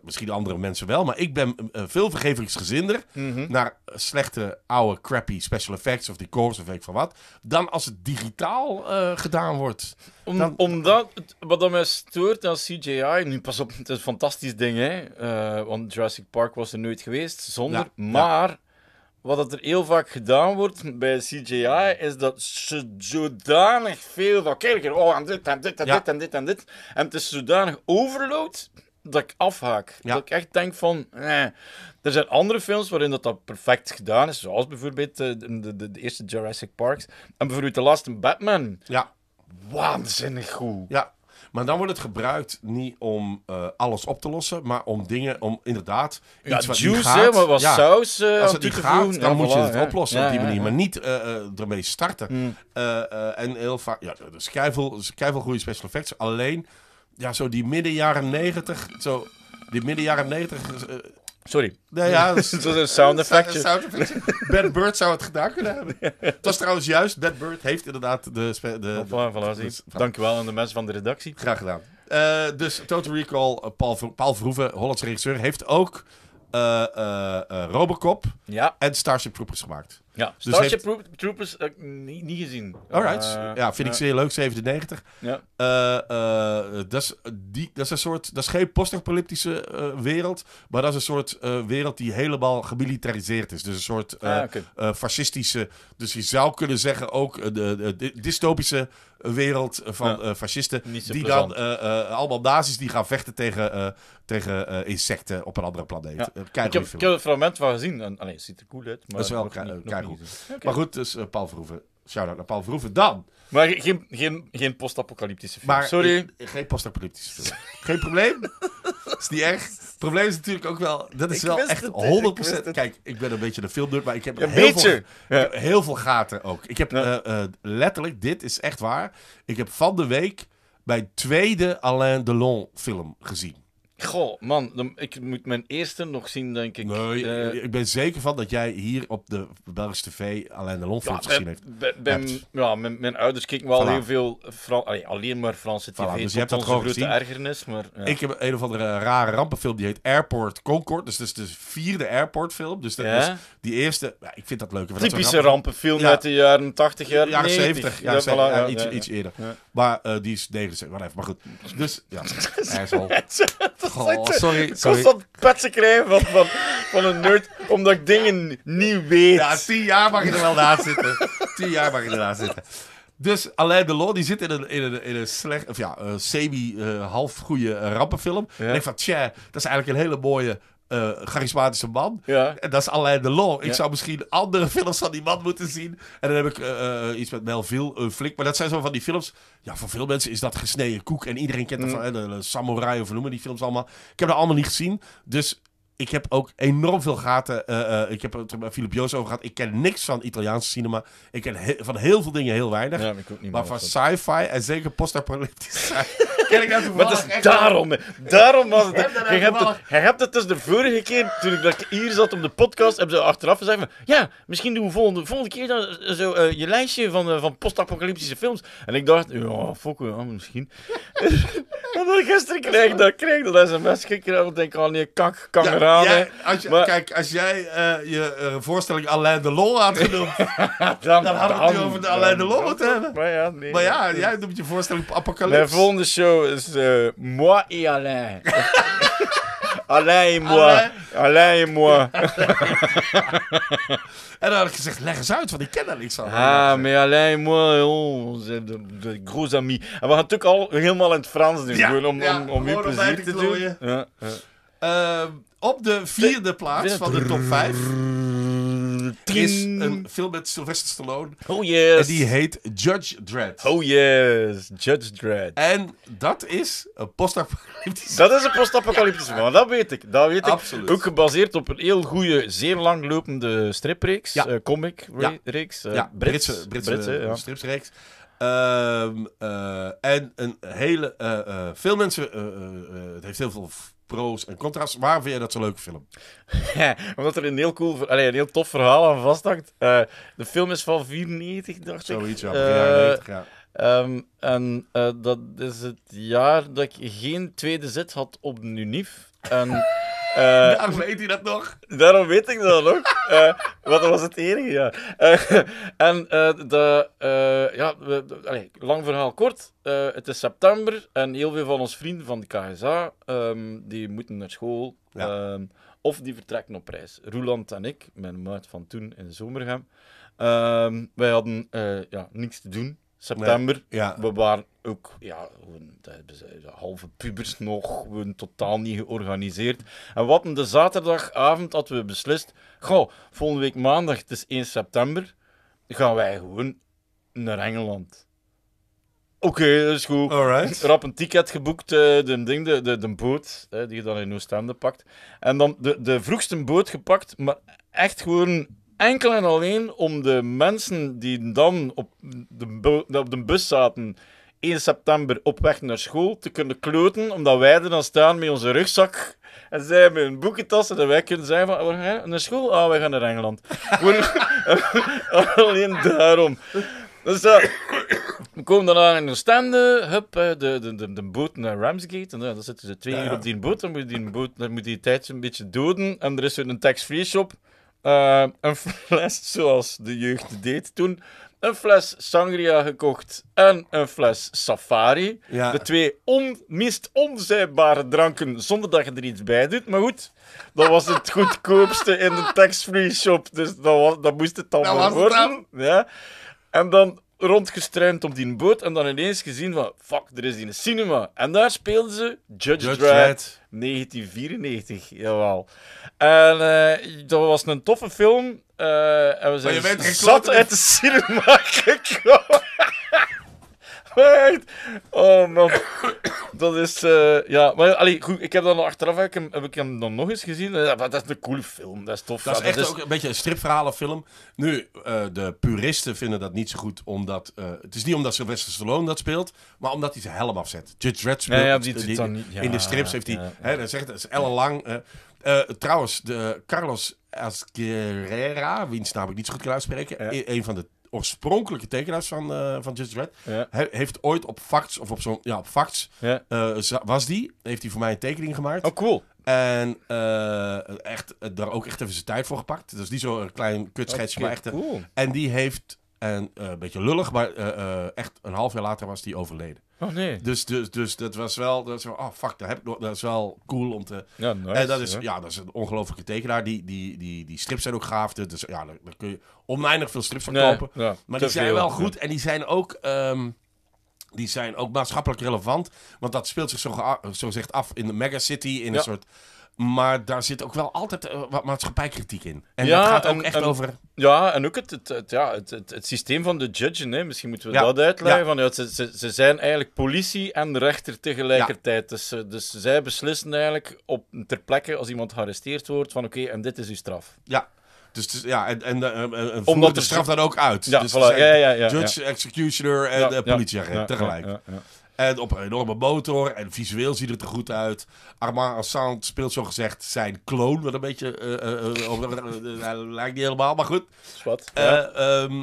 misschien andere mensen wel, maar ik ben veel vergevingsgezinder mhm. naar slechte, oude, crappy special effects of decors of weet ik van wat, dan als het digitaal eh, gedaan wordt. Om, Omdat, wat dan mij stoort als CGI, nu pas op, het is een fantastisch ding, hè, eh, want Jurassic Park was er nooit geweest zonder, maar wat dat er heel vaak gedaan wordt bij CGI, is dat ze zodanig veel van kijk oh, en dit en dit en dit en dit en dit. En het is zodanig overload dat ik afhaak. Dat ik echt denk van, eh, Er zijn andere films waarin dat, dat perfect gedaan is, zoals bijvoorbeeld eh, de, de, de, de eerste Jurassic Parks en bijvoorbeeld de laatste Batman. Ja. Waanzinnig goed. Ja, maar dan wordt het gebruikt niet om eh, alles op te lossen, maar om dingen, om inderdaad. Ja, iets wat juice, eh, niet gaat, maar saus. Uh, als het niet gaat, dan moet je het oplossen op die manier. Maar niet eh, ermee starten. Mm. en heel vaak, ja, de skyvel, goede special effects. Alleen, ja, zo die midden jaren negentig, zo die midden jaren negentig Sorry. Nee, ja, dat is een sound effectje. Bad Bird zou het gedaan kunnen hebben. Het was trouwens juist, Bad Bird heeft inderdaad de... de, de, de Dankjewel aan de mensen van de redactie. Graag gedaan. Eh, dus Total Recall, eh, Paul, Paul Verhoeven, Hollands regisseur, heeft ook eh, Robocop en Starship Troopers gemaakt. Ja, dus Troopers eh, niet, gezien. Alright. Uh, ja, vind ik zeer leuk, 97. Ja. Eh, dat, is, die, dat is een soort, dat is geen post-apocalyptische wereld, maar dat is een soort wereld die helemaal gemilitariseerd is. Dus een soort ah, fascistische, dus je zou kunnen zeggen ook de dystopische een wereld van eh, fascisten. Die dan eh, eh, allemaal nazi's die gaan vechten tegen, tegen insecten op een andere planeet. Ja. ik, heb, ik heb het fragment van gezien. Alleen ziet er cool uit. Maar dat is wel kei, goed. Maar goed, dus Paul Verhoeven. Shout-out naar Paul Verhoeven. Dan maar geen, geen, geen post-apocalyptische film. Sorry. Ik, geen post-apocalyptische film. geen probleem. is niet echt? Het probleem is natuurlijk ook wel... Dat is wel echt 100%... kijk, ik ben een beetje de filmnerd, maar ik heb, heel, Veel, ja. heel veel gaten ook. Ik heb eh, eh, letterlijk, dit is echt waar. Ik heb van de week mijn tweede Alain Delon film gezien. Goh, man, ik moet mijn eerste nog zien, denk ik. Nee, eh, ik ben zeker van dat jij hier op de Belgische TV alleen de Lonfort ja, gezien heeft. ja, mijn, mijn, ouders keken wel heel veel, Fran alleen maar Franse TV. Voilà, dus je hebt dat gewoon grote gezien. ergernis. Maar, ja. Ik heb een of andere rare rampenfilm, die heet Airport Concord. Dus dat is de vierde Airport-film. Dus dat is dus die eerste, ik vind dat leuk. Typische rampenfilm uit de jaren 80, jaren, 70. Ja, iets, iets eerder. Maar uh, die is 79, maar even. Maar goed. Dus, ja. Hij is al... sorry, sorry. Ik dat petsen krijgen van, van, van een nerd, omdat ik dingen niet weet. Ja, tien jaar mag je er wel naast zitten. Tien jaar mag je er naast zitten. Dus Alain Delon die zit in een, in een, in een slecht, of ja, eh, semi-half eh, uh, goede rappenfilm. rampenfilm. Ja. En ik van, tja, dat is eigenlijk een hele mooie eh, charismatische man. Ja. En dat is de lol. Ik zou misschien andere films van die man moeten zien. En dan heb ik eh, eh, iets met Melville, een flik. Maar dat zijn zo van die films. Ja, voor veel mensen is dat gesneden koek. En iedereen kent dat mm. van, de Samurai of noemen die films allemaal. Ik heb dat allemaal niet gezien. Dus ik heb ook enorm veel gaten. Eh, eh, ik heb het met Filip Joos over gehad. Ik ken niks van Italiaans cinema. Ik ken van heel veel dingen heel weinig. maar, van sci-fi en zeker post-apocalyptisch ken ik dat Maar dat is daarom. Daarom was het. Je hebt het, je hebt het dus de vorige keer, toen ik hier zat op de podcast, hebben ze achteraf gezegd van, ja, misschien doen we volgende, volgende keer dan eh, zo je lijstje van, van post-apocalyptische films. En ik dacht, ja, fuck, ja, misschien. en dan gisteren kreeg ik dat, kreeg dat sms. Ik denk, oh nee, kak, kanker. Jij, Kijk, als jij eh, je eh, voorstelling Alain Delon had genoemd, dan, dan hadden we het de over de Alain Delon moeten hebben. Maar ja, nee, maar ja, jij noemt je voorstelling Apocalypse. Mijn volgende show is eh, Moi et Alain. Alain moi. Alain en moi. en dan had ik gezegd, leg eens uit, want ik ken dat iets zo. Ah, mais Alain moi, oh, de, de gros amis En we gaan natuurlijk al helemaal in het Frans doen, om, om, om, om, plezier te, doen. Ja, ja. Ehm, op de vierde plaats van de top 5 is een film met Sylvester Stallone. Oh yes. En die heet Judge Dredd. Oh yes, Judge Dredd. En dat is een film. Dat is een postapocalyptische film, dat weet ik. Dat weet Absoluut. ik. Ook gebaseerd op een heel goede, zeer langlopende stripreeks, eh, comic-reeks. Eh, ja. Brits, Britse, Britse, Britse ehm, eh, en een hele... veel mensen... het heeft heel veel pro's en contra's. Waar vind je dat zo'n leuke film? Omdat er een heel cool, allee, een heel tof verhaal aan vasthangt. Uh, de film is van 94, dacht Zoiets, ik. Zoiets, ja. Uh, eh, 90, ja. Um, en uh, dat is het jaar dat ik geen tweede zit had op Nunif. En Daarom eh, weet hij dat nog. Daarom weet ik dat nog. uh, wat was het enige, ja. Eh, en de, ja, lang verhaal kort. het is september en heel veel van onze vrienden van de KSA, ehm, die moeten naar school. Ehm, of die vertrekken op reis. Roland en ik, mijn maat van toen in Zomergem, ehm, wij hadden ja, niks te doen september. ja. We waren ook, ja, we, halve pubers nog, we totaal niet georganiseerd. En wat een de zaterdagavond hadden we beslist, goh, volgende week maandag, het is 1 september, gaan wij gewoon naar Engeland. Oké, dat is goed. Alright. Rap een ticket geboekt, eh, de, ding, de, de, boot, eh, die je dan in Oostende pakt. En dan de, de vroegste boot gepakt, maar echt gewoon enkel en alleen om de mensen die dan op de, op de bus zaten 1 september op weg naar school te kunnen kloten, omdat wij er dan staan met onze rugzak en zij met een boekentas en wij kunnen zeggen van, oh, waar naar school? Ah, wij gaan naar Engeland. Eh, alleen daarom. Dus eh, We komen dan aan in de stand, hup, de, de, de, boot naar Ramsgate. En dan zitten ze twee uur op die boot, dan moet die, boot, dan moet die tijd een beetje doden. En er is een tax-free shop. Eh, een fles, zoals de jeugd deed toen, een fles sangria gekocht en een fles safari. De twee on, meest onzijdbare dranken zonder dat je er iets bij doet. Maar goed, dat was het goedkoopste in de tax-free shop. Dus dat, dat moest het dan wel worden. Ja. En dan rondgestruimd op die boot en dan ineens gezien van, fuck, er is die een cinema. En daar speelden ze Judge, Judge Dredd, 1994, jawel. En eh, dat was een toffe film. Uh, en we zijn zat uit de cinema gekomen. Oh man. dat is... Eh, ja, maar allee, goed, ik heb dan achteraf heb ik, hem, heb ik hem dan nog eens gezien. Ja, dat is een coole film, dat is tof. Dat is echt ook een beetje een stripverhalenfilm. Nu, eh, de puristen vinden dat niet zo goed, omdat... Eh, het is niet omdat Sylvester Stallone dat speelt, maar omdat hij zijn helm afzet. Judge Dredd speelt... dan, in de strips heeft hij... Hè, dat, zegt, dat is ellenlang... trouwens, de Carlos Asquerera, wiens naam ik niet zo goed kan uitspreken, e- een van de oorspronkelijke tekenaars van, eh, van Just Red, heeft ooit op fax of op zo'n, ja, op fax eh, was die, heeft hij voor mij een tekening gemaakt. Oh, cool. En eh, echt, daar ook echt even zijn tijd voor gepakt. Dus niet zo'n klein kutschetsje, maar echt... En die heeft en eh, een beetje lullig, maar eh, eh, echt een half jaar later was hij overleden. Oh nee. Dus, dus, dus dat was wel, dat was oh fuck, dat, heb ik nog, dat is wel cool om te... Ja, en dat is, ja, dat is een ongelofelijke tekenaar. Die, die, die, die strips zijn ook gaaf. Dus, dus ja, daar, kun je oneindig veel strips van kopen. ja, maar die zijn wel goed en die zijn ook... Ehm, die zijn ook maatschappelijk relevant. Want dat speelt zich zo, zo zegt af in de megacity. In een soort maar daar zit ook wel altijd eh, wat maatschappijkritiek in. En ja, dat gaat ook echt over... Ja, en ook het, het, ja, het, het, systeem van de judge. Misschien moeten we dat uitleggen. Van, ja, ze, ze, ze, zijn eigenlijk politie en rechter tegelijkertijd. Dus, eh, dus zij beslissen eigenlijk op, ter plekke, als iemand gearresteerd wordt, van oké, en dit is uw straf. Ja, dus, dus ja, en, en, eh, en Omdat de straf dan ook uit. Ja, dus ja, ja, ja, judge, executioner en politieagent tegelijk op een enorme motor. En visueel ziet het er goed uit. Armand Assant speelt zogezegd zijn kloon. Wat een beetje. Eh, eh, eh, lijkt niet helemaal, maar goed. Wat, ehm,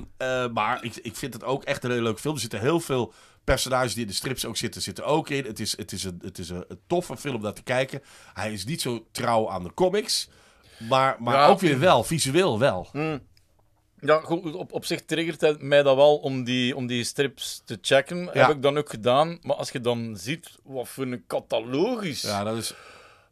maar ik, ik vind het ook echt een hele leuke film. Er zitten heel veel personages die in de strips ook zitten, zitten ook in. Het is, het is, een, het is een, toffe film om naar te kijken. Hij is niet zo trouw aan de comics. Maar, maar ook weer wel, visueel wel. Mm. Ja, goed, op, op zich triggert het mij dat wel om die, om die strips te checken. Heb ik dan ook gedaan. Maar als je dan ziet, wat voor een catalogus. Ja, dat is...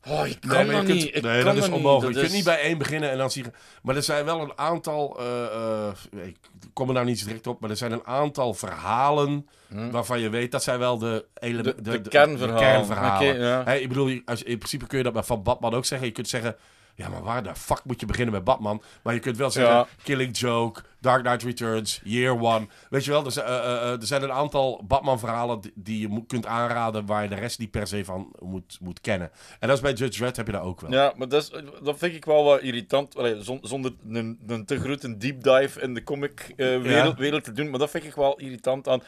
Oh, ik kan nee, dat niet. nee, dat, is onmogelijk. je kunt niet bij één beginnen en dan zie je... Maar er zijn wel een aantal... Uh, uh, ik kom er nou niet direct op, maar er zijn een aantal verhalen... Hm. waarvan je weet, dat zijn wel de... de, kernverhalen. De kernverhalen. hey, ik bedoel, als, in principe kun je dat van Batman ook zeggen. Je kunt zeggen... Ja, maar waar de fuck moet je beginnen met Batman? Maar je kunt wel zeggen: Killing Joke, Dark Knight Returns, Year One. Weet je wel, er, zijn, eh, eh, eh, er zijn een aantal Batman-verhalen die je kunt aanraden waar je de rest niet per se van moet, moet kennen. En dat is bij Judge Dredd heb je dat ook wel. Ja, maar dat, is, dat vind ik wel wat irritant. zonder een, een, te grote deep dive in de comic-wereld wereld te doen. Maar dat vind ik wel irritant aan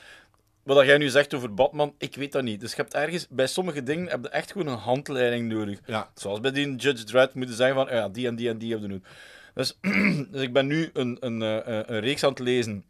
wat jij nu zegt over Batman, ik weet dat niet. Dus je hebt ergens, bij sommige dingen heb je echt gewoon een handleiding nodig. Ja. Zoals bij die Judge Dredd moeten zeggen van, ah ja, die en die en die hebben we nu. Dus, dus, ik ben nu een, een, eh, eh, een, reeks aan het lezen.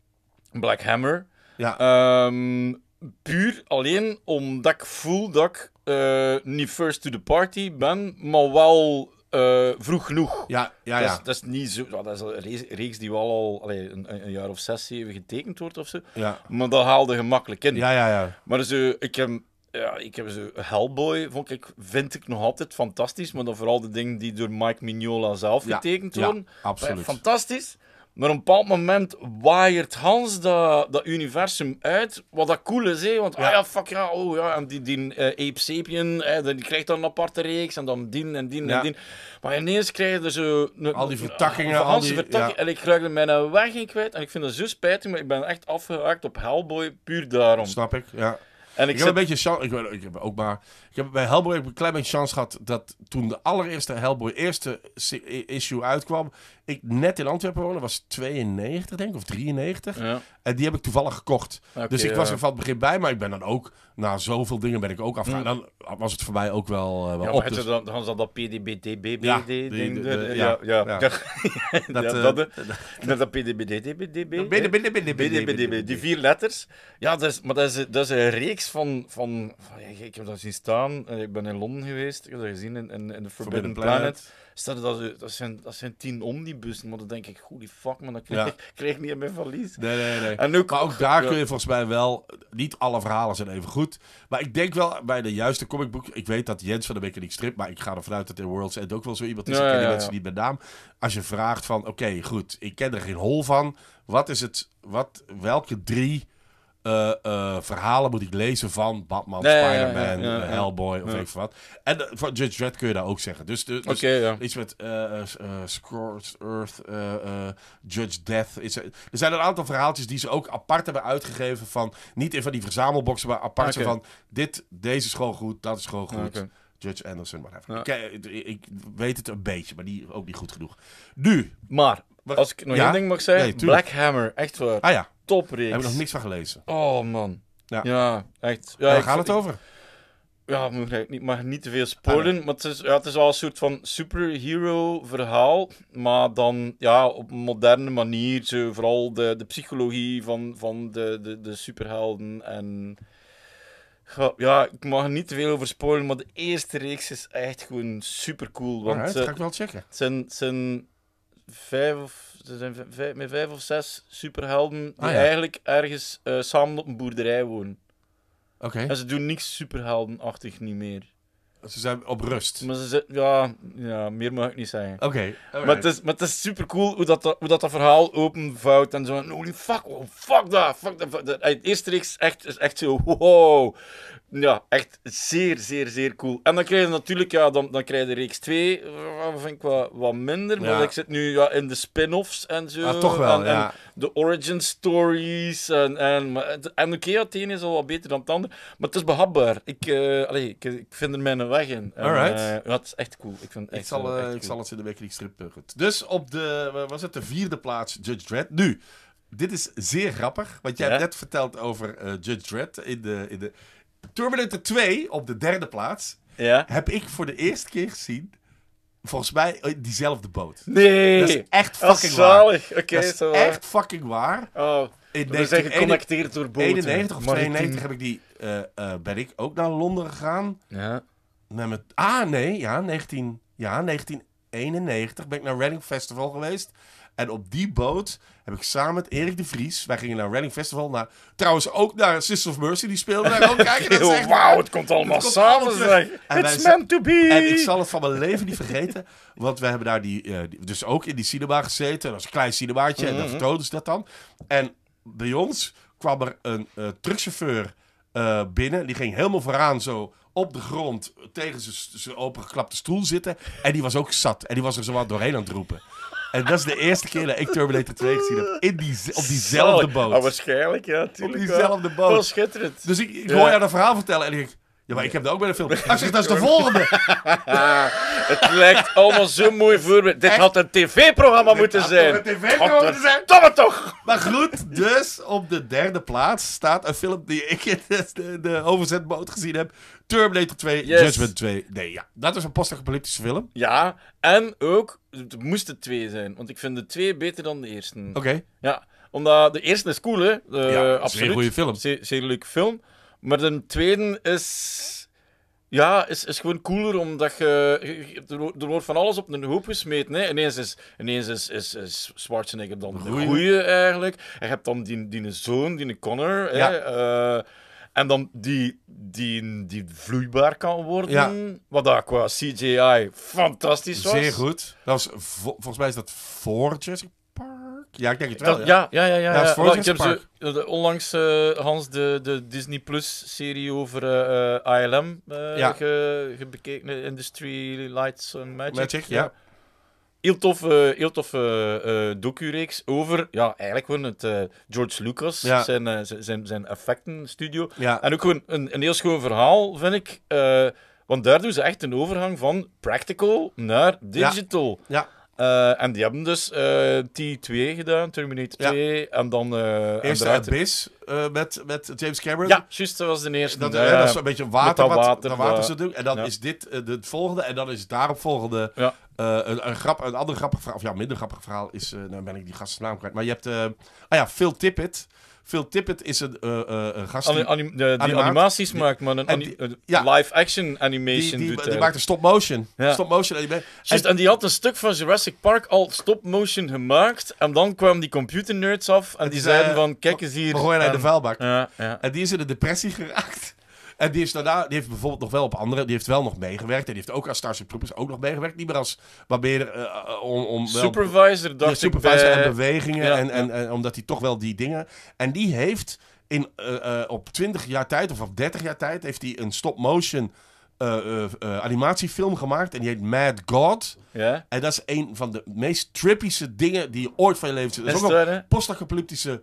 Black Hammer. Ja. Um, puur alleen omdat ik voel dat ik eh, niet first to the party ben, maar wel eh, vroeg genoeg. Ja, ja, ja. Dat, is, dat is niet zo, dat is een reeks die wel al allee, een, een, jaar of zes, zeven getekend wordt of zo. Ja. Maar dat haalde gemakkelijk in. Ja, ja, ja. Maar zo, ik heb, ja, ik heb zo Hellboy, vond ik, vind ik nog altijd fantastisch. Maar dan vooral de dingen die door Mike Mignola zelf getekend worden. Ja, absoluut. Fantastisch. Maar op een bepaald moment waaiert Hans dat, dat universum uit. Wat dat cool is, hè? Want, ah ja. ah ja, fuck ja, oh ja. En die, die uh, Ape Sapien, die krijgt dan een aparte reeks. En dan dien en dien en dien. Maar ineens krijg je zo... al die vertakkingen. Hans die, vertakkingen. En ik ruik er mijn weg in kwijt. En ik vind dat zo spijtig, maar ik ben echt afgehaakt op Hellboy puur daarom. Snap ik, ja. En ik, heb een beetje Ik, ik, heb ook maar. Ik heb bij Hellboy heb een klein beetje kans gehad dat toen de allereerste Hellboy eerste issue uitkwam, ik net in Antwerpen woonde, was 92 denk ik of 93. En die heb ik toevallig gekocht. dus ik was er van het begin bij, maar ik ben dan ook nou, zoveel dingen ben ik ook afgegaan. Mm. Dan was het voor mij ook wel, uh, wel ja, op. Dus... Dan, dan dat pdbdbd ja, ding. Eh, ja, ja. Eh, dat, dat, Die vier letters. Ja, dat is, maar dat is, dat is een reeks van, van, Ik heb dat zien staan. Ik ben in Londen geweest. Ik heb dat gezien in, in, in de Forbidden, Planet dat, dat, zijn, dat zijn tien omnibussen, maar dan denk ik, holy fuck, maar dan krijg, ik, krijg niet meer verlies. Nee, nee, nee. En nu maar ook daar kun je volgens mij wel, niet alle verhalen zijn even goed, maar ik denk wel bij de juiste comicboek, ik weet dat Jens van de niet strip, maar ik ga ervan uit dat in World's End ook wel zo iemand is, ja, ik ken die mensen niet met naam. Als je vraagt van, oké, goed, ik ken er geen hol van, wat is het, wat, welke drie eh, eh, verhalen moet ik lezen van Batman, nee, Spider-Man, eh, Hellboy of even wat. En van Judge Dredd kun je daar ook zeggen. Dus, dus iets met uh, Scorched Earth, Judge Death. er zijn een aantal verhaaltjes die ze ook apart hebben uitgegeven van... Niet in van die verzamelboxen, maar apart van... Dit, deze is gewoon goed, dat is gewoon goed. Judge Anderson, whatever. Kijk, ik, weet het een beetje, maar die, ook niet goed genoeg. Nu. Maar, als ik nog één ding mag zeggen. Black Hammer, echt waar. Ah ja. Topreeks. Heb nog niks van gelezen. Oh man. Ja, echt. Ja, waar gaat het over? ja, ik niet, mag niet te veel spoilen. Ah, maar het is, ja, het is al een soort van superhero verhaal. Maar dan ja, op een moderne manier. Zo, vooral de, de psychologie van, van de, de, de superhelden. En ja, ik mag niet te veel over spoilen. Maar de eerste reeks is echt gewoon super cool. Want, ga eh, ik wel checken. Het zijn, zijn vijf of er zijn met vijf of zes superhelden die ah, eigenlijk ergens eh, samen op een boerderij wonen. Oké. En ze doen niks superheldenachtig niet meer. Ze zijn op rust. Maar ze, ja, ja, meer mag ik niet zeggen. Oké. Maar het, is, maar het is super cool hoe dat, hoe dat, dat verhaal openvouwt en zo. En holy fuck, oh, fuck dat, fuck dat. Het eerste reeks echt, is echt zo, wow. Ja, echt zeer, zeer, zeer cool. En dan krijg je natuurlijk, ja, dan, dan krijg je reeks 2, vind ik wat, wat minder. Maar ik zit nu ja, in de spin-offs en zo. Ah, toch wel, en ja de origin stories. En, en, en oké, het een is al wat beter dan het ander, Maar het is behapbaar. Ik, uh, ik, ik, vind er mijn weg in. Alright. Uh, is echt cool. Ik, vind eh, echt, ik, zal, ik zal het in de week strip Dus op de, was het de vierde plaats, Judge Dredd. Nu, dit is zeer grappig. Want jij hebt net verteld over Judge Dredd in de, in de... Terminator 2 op de derde plaats. Ja? Heb ik voor de eerste keer gezien volgens mij oh, diezelfde boot. Nee! Dat is echt fucking waar. Okay, is echt fucking waar. Oh. In we zijn geconnecteerd door boten. 91 of 92 heb ik die, uh, ben ik ook naar Londen gegaan. Ja. Met mijn, ah, nee, ja, 19, ja, 1991 ben ik naar Reading Festival geweest. En op die boot heb ik samen met Erik de Vries, wij gingen naar Reading Festival, naar, trouwens ook naar Sisters of Mercy, die speelde daar ook Dat is wauw, het komt allemaal samen. Allemaal It's meant to be. En ik zal het van mijn leven niet vergeten, want we hebben daar die, eh, dus ook in die cinema gezeten. Dat was een klein cinemaatje en dan mhm. vertoonden ze dat dan. En bij ons kwam er een uh, truckchauffeur eh, binnen, die ging helemaal vooraan zo op de grond tegen zijn opengeklapte stoel zitten. En die was ook zat. En die was er zo doorheen aan het roepen. En dat is de eerste keer dat ik Terminator 2 gezien heb. In die, op diezelfde boot. Oh, waarschijnlijk, ja. natuurlijk. op diezelfde boot. Dat schitterend. Dus ik, ik hoor jou dat verhaal vertellen en ik ja, maar ik heb dat ook bij de film. Ik zeg, dat is de volgende. het lijkt allemaal zo mooi voor Dit had een tv-programma moeten zijn. Een tv-programma moeten zijn. toch! Maar goed, dus op de derde plaats staat een film die ik in de, de overzetboot gezien heb. Terminator 2, yes. Judgment 2. Nee, ja. Dat is een post postapocalyptische film. Ja, en ook, het moesten twee zijn. Want ik vind de twee beter dan de eerste. Oké. Ja, omdat de eerste is cool, hè. Eh, absoluut. Een goede film. zeer leuke film. Maar de tweede is... Ja, is, is gewoon cooler, omdat je, er wordt van alles op een hoop gesmeten. Hè. Ineens is, ineens is, is, is Schwarzenegger dan de goeie eigenlijk. En je hebt dan die, die zoon, die Connor. Hè. Eh, en dan die, die, die vloeibaar kan worden. Wat daar qua CGI fantastisch was. Zeer goed. Dat was, volgens mij is dat voor ja, ik denk het wel. ja, ja, ja. ja, ja, ja. Ik heb onlangs, uh, Hans, de, de Disney Plus-serie over eh, eh, ILM uh, ge, bekeken. Industry Lights and Magic. ja. Heel toffe, heel toffe docu-reeks over ja, eigenlijk gewoon het, George Lucas, zijn, zijn, zijn effectenstudio. En ook gewoon een, een heel schoon verhaal, vind ik. want daar doen ze echt een overgang van practical naar digital. ja. Eh, en die hebben dus eh, T2 gedaan, Terminator 2, en dan... Uh, Eerst de Base met, met James Cameron. Ja, juist, dat was de eerste. Dat, dat is een beetje water, wat, water, water ze doen. En dan is dit het volgende, en dan is het volgende Ja. Een, een, grap, een ander grappig verhaal, of ja, minder grappig verhaal is... nou ben ik die gastennaam kwijt, maar je hebt... ah ja, Phil Tippett... Phil Tippett is een uh, gast die, die animaties maakt, maar een live action animation die, doet, maakt een stop motion. Stop motion en, die had een stuk van Jurassic Park al stop motion gemaakt en dan kwamen die computer nerds af en die zeiden eh, van kijk eens hier. gooien naar de vuilbak. En die is in de depressie geraakt. En die, is daarna, die heeft bijvoorbeeld nog wel op andere... Die heeft wel nog meegewerkt. En die heeft ook als Starship Troopers ook nog meegewerkt. Niet meer als... Maar meer om, supervisor, dacht ja, Supervisor en eh, bewegingen. en, en, omdat hij toch wel die dingen... En die heeft in, eh, eh, op 20 jaar tijd of op 30 jaar tijd... heeft hij een stop-motion... animatiefilm gemaakt. En die heet Mad God. En dat is een van de meest trippische dingen die je ooit van je leven ziet. Dat is ook een postapocalyptische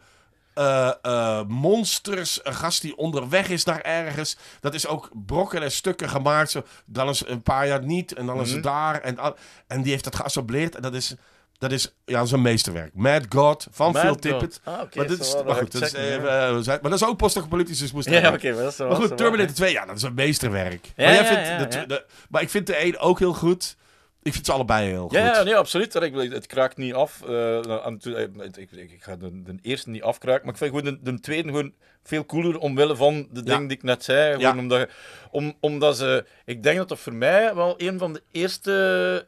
eh, eh, monsters. Een gast die onderweg is naar ergens. Dat is ook brokken en stukken gemaakt. Zo, dan is een paar jaar niet en dan is het mhm. daar. En, en die heeft dat geassembleerd. En dat is, dat is ja, zijn meesterwerk. Mad God van Mad Phil Tippett. Ah, maar, dit is, goed, dat is, eh, maar ook post politisch dus moest Ja, goed, Terminator 2, ja, dat is een meesterwerk. maar, jij vindt de, maar ik vind de 1 ook heel goed. Ik vind ze allebei heel goed. Ja, nee, absoluut. Ik, het kraakt niet af. Eh, eh, ik, ik, ga de, eerste niet afkraken, maar ik vind gewoon de, de tweede gewoon veel cooler omwille van de ding die ik net zei. Gewoon omdat, om, omdat ze... Ik denk dat dat voor mij wel een van de eerste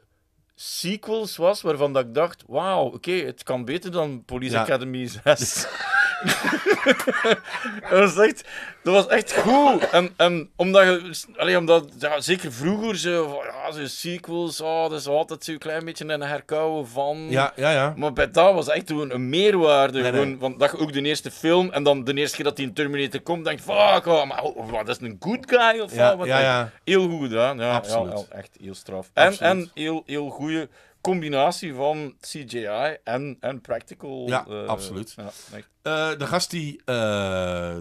sequels was waarvan dat ik dacht, wauw, oké, het kan beter dan Police Academy 6. dat, was echt, dat was echt goed. En, omdat je, allee, omdat, ja, zeker vroeger, zo, ja, zo sequels, oh, dat is altijd zo'n klein beetje een herkauwen van. Ja, ja, ja. Maar bij dat was echt gewoon een meerwaarde. Nee, nee. Gewoon, want dat je ook de eerste film en dan de eerste keer dat hij in Terminator komt, denk fuck, ah, oh, maar, wat is een good guy of ja, wat. Ja, ja. Heel goed gedaan, ja. Absoluut. echt heel straf. En, en heel, heel goede combinatie van CGI en, en practical. Ja, eh, absoluut. Ja, eh, de gast die eh,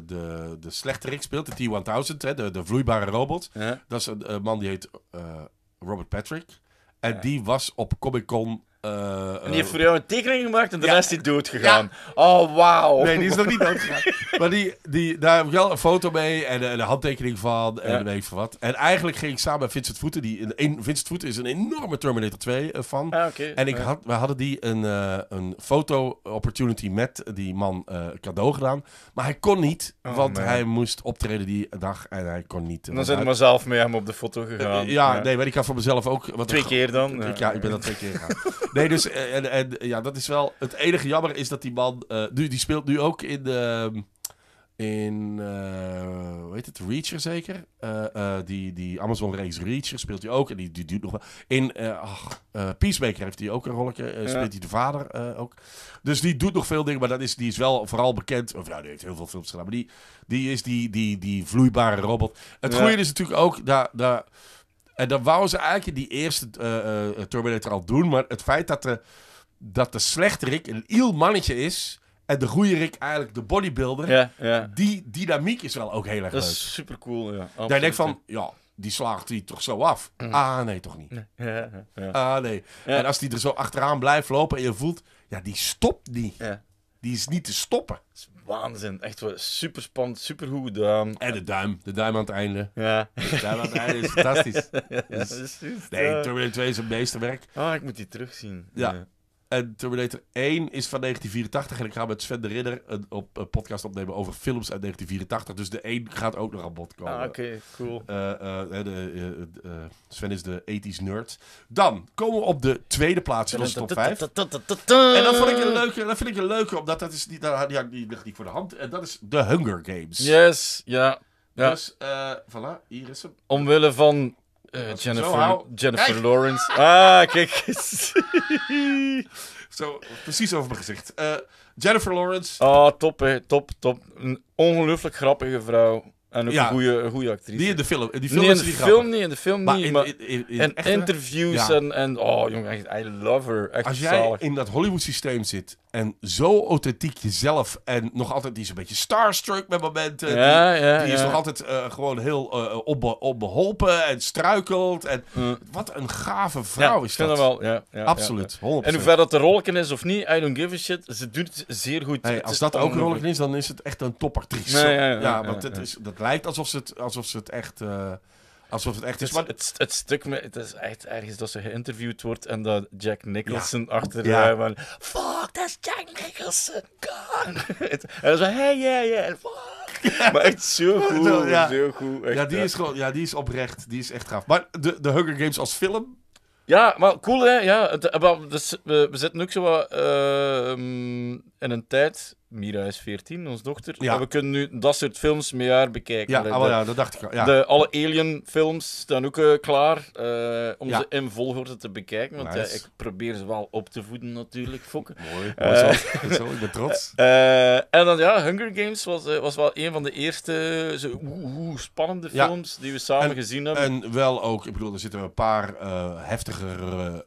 de, de slechterik speelt, de T-1000, hè, de, de vloeibare robot. Dat is een, man die heet Robert Patrick. En die was op Comic-Con uh, en die heeft voor jou een tekening gemaakt en de rest is dood gegaan. Oh, wauw. Nee, die is nog niet dood maar die, die, daar heb ik wel een foto mee en eh, een, handtekening van en weet je wat. En eigenlijk ging ik samen met Vincent Voeten. Die, een, Vincent Voeten is een enorme Terminator 2 van eh, fan. Ah, en ik had, we hadden die een, eh, een foto-opportunity met die man cadeau gedaan. Maar hij kon niet, oh, want hij moest optreden die dag en hij kon niet. dan zit we maar zelf mee hem op de foto gegaan. ja, nee, maar ik had voor mezelf ook... twee keer dan? ja, ik ben dat twee keer gegaan. nee, dus en, en, ja, dat is wel... Het enige jammer is dat die man... nu, die speelt nu ook in de... Ehm, in, uh, hoe heet het, Reacher zeker? Eh, eh, die die Amazon-reeks Reacher speelt hij ook. En die, die duurt nog wel. In ach, Peacemaker heeft hij ook een rolletje. speelt hij de vader ook. Dus die doet nog veel dingen. Maar dat is, die is wel vooral bekend. Of ja, nou, die heeft heel veel films gedaan. Maar die, die is die, die, die vloeibare robot. Het goede is natuurlijk ook... Daar, daar, en dan wouden ze eigenlijk die eerste Terminator al doen. Maar het feit dat de, dat de slechterik een iel mannetje is... En de Rick, eigenlijk de bodybuilder. Ja, ja. Die dynamiek is wel ook heel erg leuk. Dat is super cool, ja. Daar denk ik van, ja, die slaagt hij toch zo af. Mm. Ah, nee, toch niet. Ja, ja. Ah, nee. En als die er zo achteraan blijft lopen en je voelt, ja, die stopt niet. Die is niet te stoppen. Dat is waanzin. Echt super spannend, super goed gedaan. En de duim. De duim aan het einde. Ja. De duim aan het einde is fantastisch. Is, nee, Terminator 2 is het meesterwerk. Ah, ik moet die terugzien. ja. En Terminator 1 is van 1984. En ik ga met Sven de Ridder een, op, podcast opnemen over films uit 1984. Dus de 1 gaat ook nog aan bod komen. Ah, oké, cool. Eh, eh, de, eh, Sven is de 80s nerd. Dan komen we op de tweede plaats in onze top 5. En dat, vond ik een leuke, dat vind ik een leuke, omdat dat is niet, die, die ligt niet voor de hand. En dat is The Hunger Games. Yes, ja. Dus, voilà, hier is hem. Omwille van uh, Jennifer, Jennifer Lawrence. Ah, kijk Zo, precies over mijn gezicht. Uh, Jennifer Lawrence. Ah, oh, top, top, top. Een ongelooflijk grappige vrouw. En ook een, goede, goede actrice. Niet in de film. In die film, nee, in de, film niet, in de film maar niet. In, maar in, in, en interviews en, en... Oh, jongen, I love her. Echt Als jij in dat Hollywood-systeem zit en zo authentiek jezelf. En nog altijd, die is een beetje starstruck met momenten. die, is nog altijd eh, gewoon heel eh, opbeholpen en struikelt. En mm. Wat een gave vrouw is dat. Wel, Absoluut, En ver dat de rolken is of niet, I don't give a shit. Ze doet zeer goed. Hey, als dat ook rolken is, dan is het echt een topactrice. ja, want dat lijkt alsof ze het, alsof ze het echt... Eh, Alsof het echt is. het, het stuk, met, het is echt ergens dat ze geïnterviewd wordt en dat Jack Nicholson achter ja. Fuck, dat is Jack Nicholson, God! en dan zo, hey, yeah, yeah, fuck. Maar echt is goed, zo goed. Echt, ja, die is gewoon, ja, die is oprecht, die is echt gaaf. Maar de, de Hunger Games als film... Ja, maar cool hè, ja. Het, eh, dus, we, we, zitten ook zo ehm, in een tijd, Mira is 14, onze dochter, ja. we kunnen nu dat soort films met haar bekijken. Ja, ah, de, ja dat dacht ik al. Ja. De, alle Alien-films staan ook eh, klaar eh, om ze in volgorde te bekijken, want eh, ik probeer ze wel op te voeden natuurlijk, fokken. Mooi, zo, zo, ik ben trots. en dan ja, Hunger Games was, was wel een van de eerste zo, spannende films die we samen gezien hebben. En wel ook, ik bedoel, er zitten een paar heftigere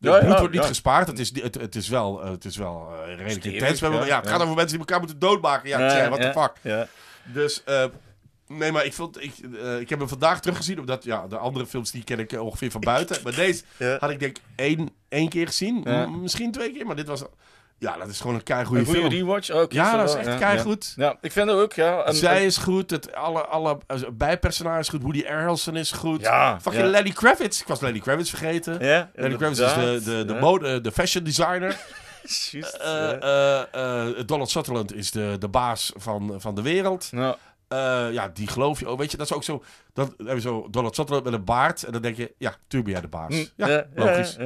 de ja, bloed wordt niet gespaard. Het is, het, het is wel, eh, het is wel eh, redelijk intens. Ja. het gaat over mensen die elkaar moeten doodmaken. Ja, ja what the fuck. Dus, eh, nee, maar ik, vond, ik, ik heb hem vandaag teruggezien. Omdat, ja, de andere films die ken ik ongeveer van buiten. Maar deze had ik denk één, één keer gezien. Misschien twee keer, maar dit was... Ja, dat is gewoon een keigoede film. Een rewatch ook. Ja, dat is echt keigoed. goed ja. ik vind het ook, ja. En, Zij is goed, het, alle, alle eh, bijpersonage is goed. Woody Harrelson is goed. Ja, Fucking Lady Lenny Kravitz. Ik was Lenny Kravitz vergeten. Ja, Lenny Kravitz is de, de, de, mode, de fashion designer. Eh, Just, eh, Donald Sutherland is de, de baas van, van de wereld. Ja. Eh, ja, die geloof je. ook. Oh, weet je, dat is ook zo. Dat hebben zo Donald Sutherland met een baard. En dan denk je, ja, tuur ben jij de baas. Hm. Ja, logisch.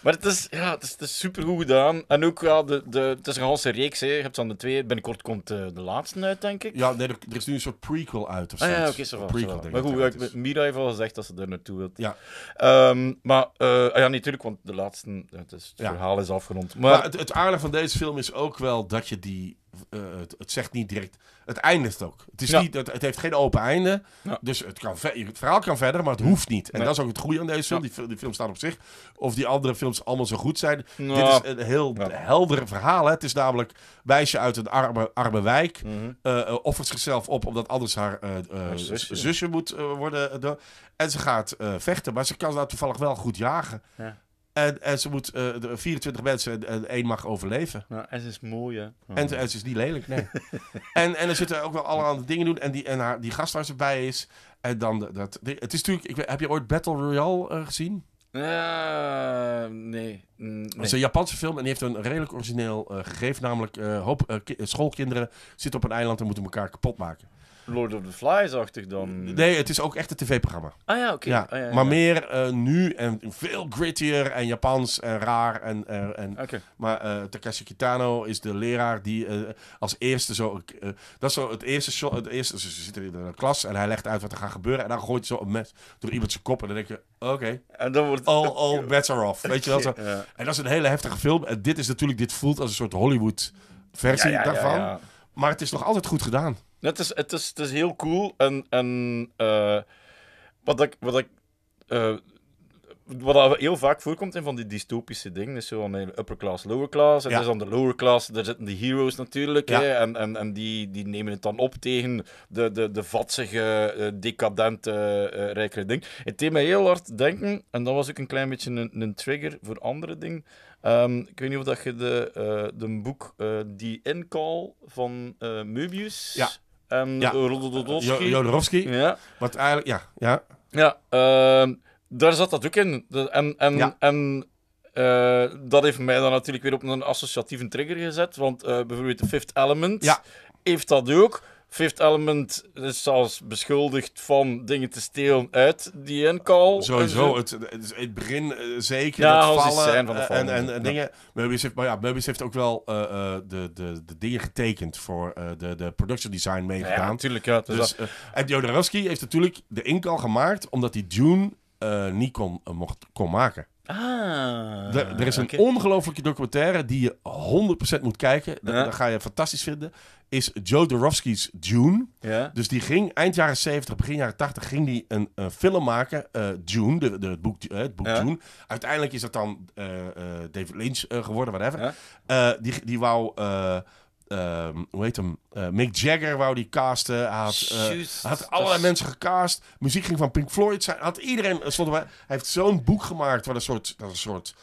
Maar het is, ja, het is, het super goed gedaan. En ook, ja, de, de, het is een hele reeks. Hè. Je hebt dan de twee. Binnenkort komt eh, de, laatste uit, denk ik. Ja, nee, er, is nu een soort prequel uit. Of ah, ja, prequel, Maar goed, ik, Mira heeft al gezegd dat ze er naartoe wil Ja. Ehm, maar, eh, ah ja, natuurlijk, want de laatste. Het, verhaal is afgerond. Maar, het, het aardige van deze film is ook wel dat je die eh, het, zegt niet direct. Het eindigt ook. Het, is niet, het, het, heeft geen open einde. Dus het, kan het verhaal kan verder, maar het hoeft niet. En dat is ook het goede aan deze film. Die, film staat op zich. Of die andere films allemaal zo goed zijn. Dit is een heel helder verhaal. Hè. Het is namelijk meisje uit een arme, arme wijk. Mm offert zichzelf op omdat anders haar, zusje. moet worden. en ze gaat vechten, maar ze kan daar toevallig wel goed jagen. Ja. En, ze moet 24 eh, mensen en één mag overleven. Nou, en ze is mooi, En, en ze is niet lelijk, nee. en, en er zitten ook wel allerhande dingen doen. En die, en haar, erbij is. En dan dat... het is natuurlijk... Ik, heb je ooit Battle Royale eh, gezien? Uh, nee. Mm, nee. is een Japanse film en die heeft een redelijk origineel gegeven. Namelijk, schoolkinderen zitten op een eiland en moeten elkaar kapot maken. Lord of the Flies-achtig dan. Nee, het is ook echt een tv-programma. Ah ja, oké. Ja, ah, maar meer eh, nu en veel grittier en Japans en raar. En, eh, en, Maar eh, Takeshi Kitano is de leraar die als eerste zo... dat is zo het eerste shot. Het eerste, ze zitten in de klas en hij legt uit wat er gaat gebeuren. En dan gooit hij zo een mes door iemand zijn kop. En dan denk je, oké. en dan wordt all, all better off. Weet je zo. En dat is een hele heftige film. dit is natuurlijk, dit voelt als een soort Hollywood-versie daarvan. Maar het is nog altijd goed gedaan het, is, het, is, het is heel cool. En, en eh, wat ik. Wat ik uh, wat heel vaak voorkomt in van die dystopische dingen, is een eh, upper class, lower class. En ja. dus aan de lower class, daar zitten de heroes natuurlijk. Hè? En, en, en die, die nemen het dan op tegen de, de, de vatsige, decadente, uh, rijkere ding. Het deed mij heel hard denken, en dat was ook een klein beetje een, een trigger voor andere dingen. Ehm, ik weet niet of dat je de, de boek uh, The Incall van Möbius... Ja en ehm, ja. Eh, Jodorowsky. Ja. Wat eigenlijk, ja. Ja, ja ehm, daar zat dat ook in. En, en, en eh, dat heeft mij dan natuurlijk weer op een associatieve trigger gezet. Want eh, bijvoorbeeld de Fifth Element heeft dat ook. Fifth Element is zelfs beschuldigd van dingen te stelen uit die encall. Sowieso, het, het, begin eh, zeker, ja, het vallen zijn van de vallen. en, en, dingen. heeft, maar ja, heeft ook wel eh, eh, de, de, de dingen getekend voor de, de production design meegedaan. Ja, natuurlijk. Ja, dus, dus en Jodorowsky heeft natuurlijk de incall gemaakt omdat hij Dune niet kon, mocht, kon maken. Ah, er, is een okay. ongelofelijke documentaire die je 100% moet kijken. dat, ga je fantastisch vinden is Joe Dorofsky's Dune. Ja. Dus die ging eind jaren 70, begin jaren 80, ging die een, film maken. Eh, Dune, de, het boek, uh, boek Dune. Uiteindelijk is dat dan eh, David Lynch geworden, whatever. Ja. die, die wou... Ehm, hoe heet hem? Mick Jagger wou die casten. Hij had, had allerlei mensen gecast. Muziek ging van Pink Floyd. Zijn, had iedereen, stond erbij. Hij heeft zo'n boek gemaakt. waar een soort, dat een soort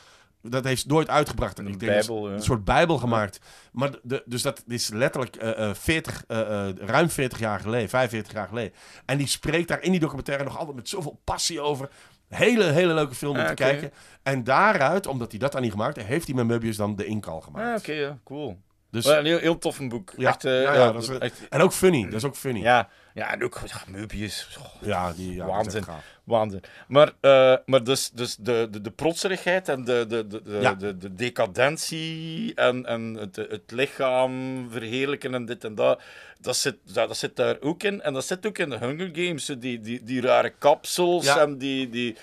dat heeft nooit uitgebracht. ik denk, Een soort bijbel gemaakt. Maar de, dus dat is letterlijk 40, eh, eh, eh, ruim 40 jaar geleden, 45 jaar geleden. En die spreekt daar in die documentaire nog altijd met zoveel passie over. Hele, hele leuke film om te kijken. En daaruit, omdat hij dat dan niet gemaakt heeft, heeft hij met Möbius dan de inkal ah, gemaakt. Ah, oké, cool. Dus... Oh een heel, heel tof een boek. Ja, echt, uh, ja, ja, dat is, echt... En ook funny. Dat is ook funny. Ja, ja en ook Meubius. Oh, ja, die, ja, waanzin. Waanzin. Maar, uh, maar dus, dus de, de, de protserigheid en de, de, de, de, de, de decadentie en, en het, het lichaam verheerlijken en dit en dat, dat zit, dat, dat, zit daar ook in. En dat zit ook in de Hunger Games. Die, die, die rare kapsels en die... die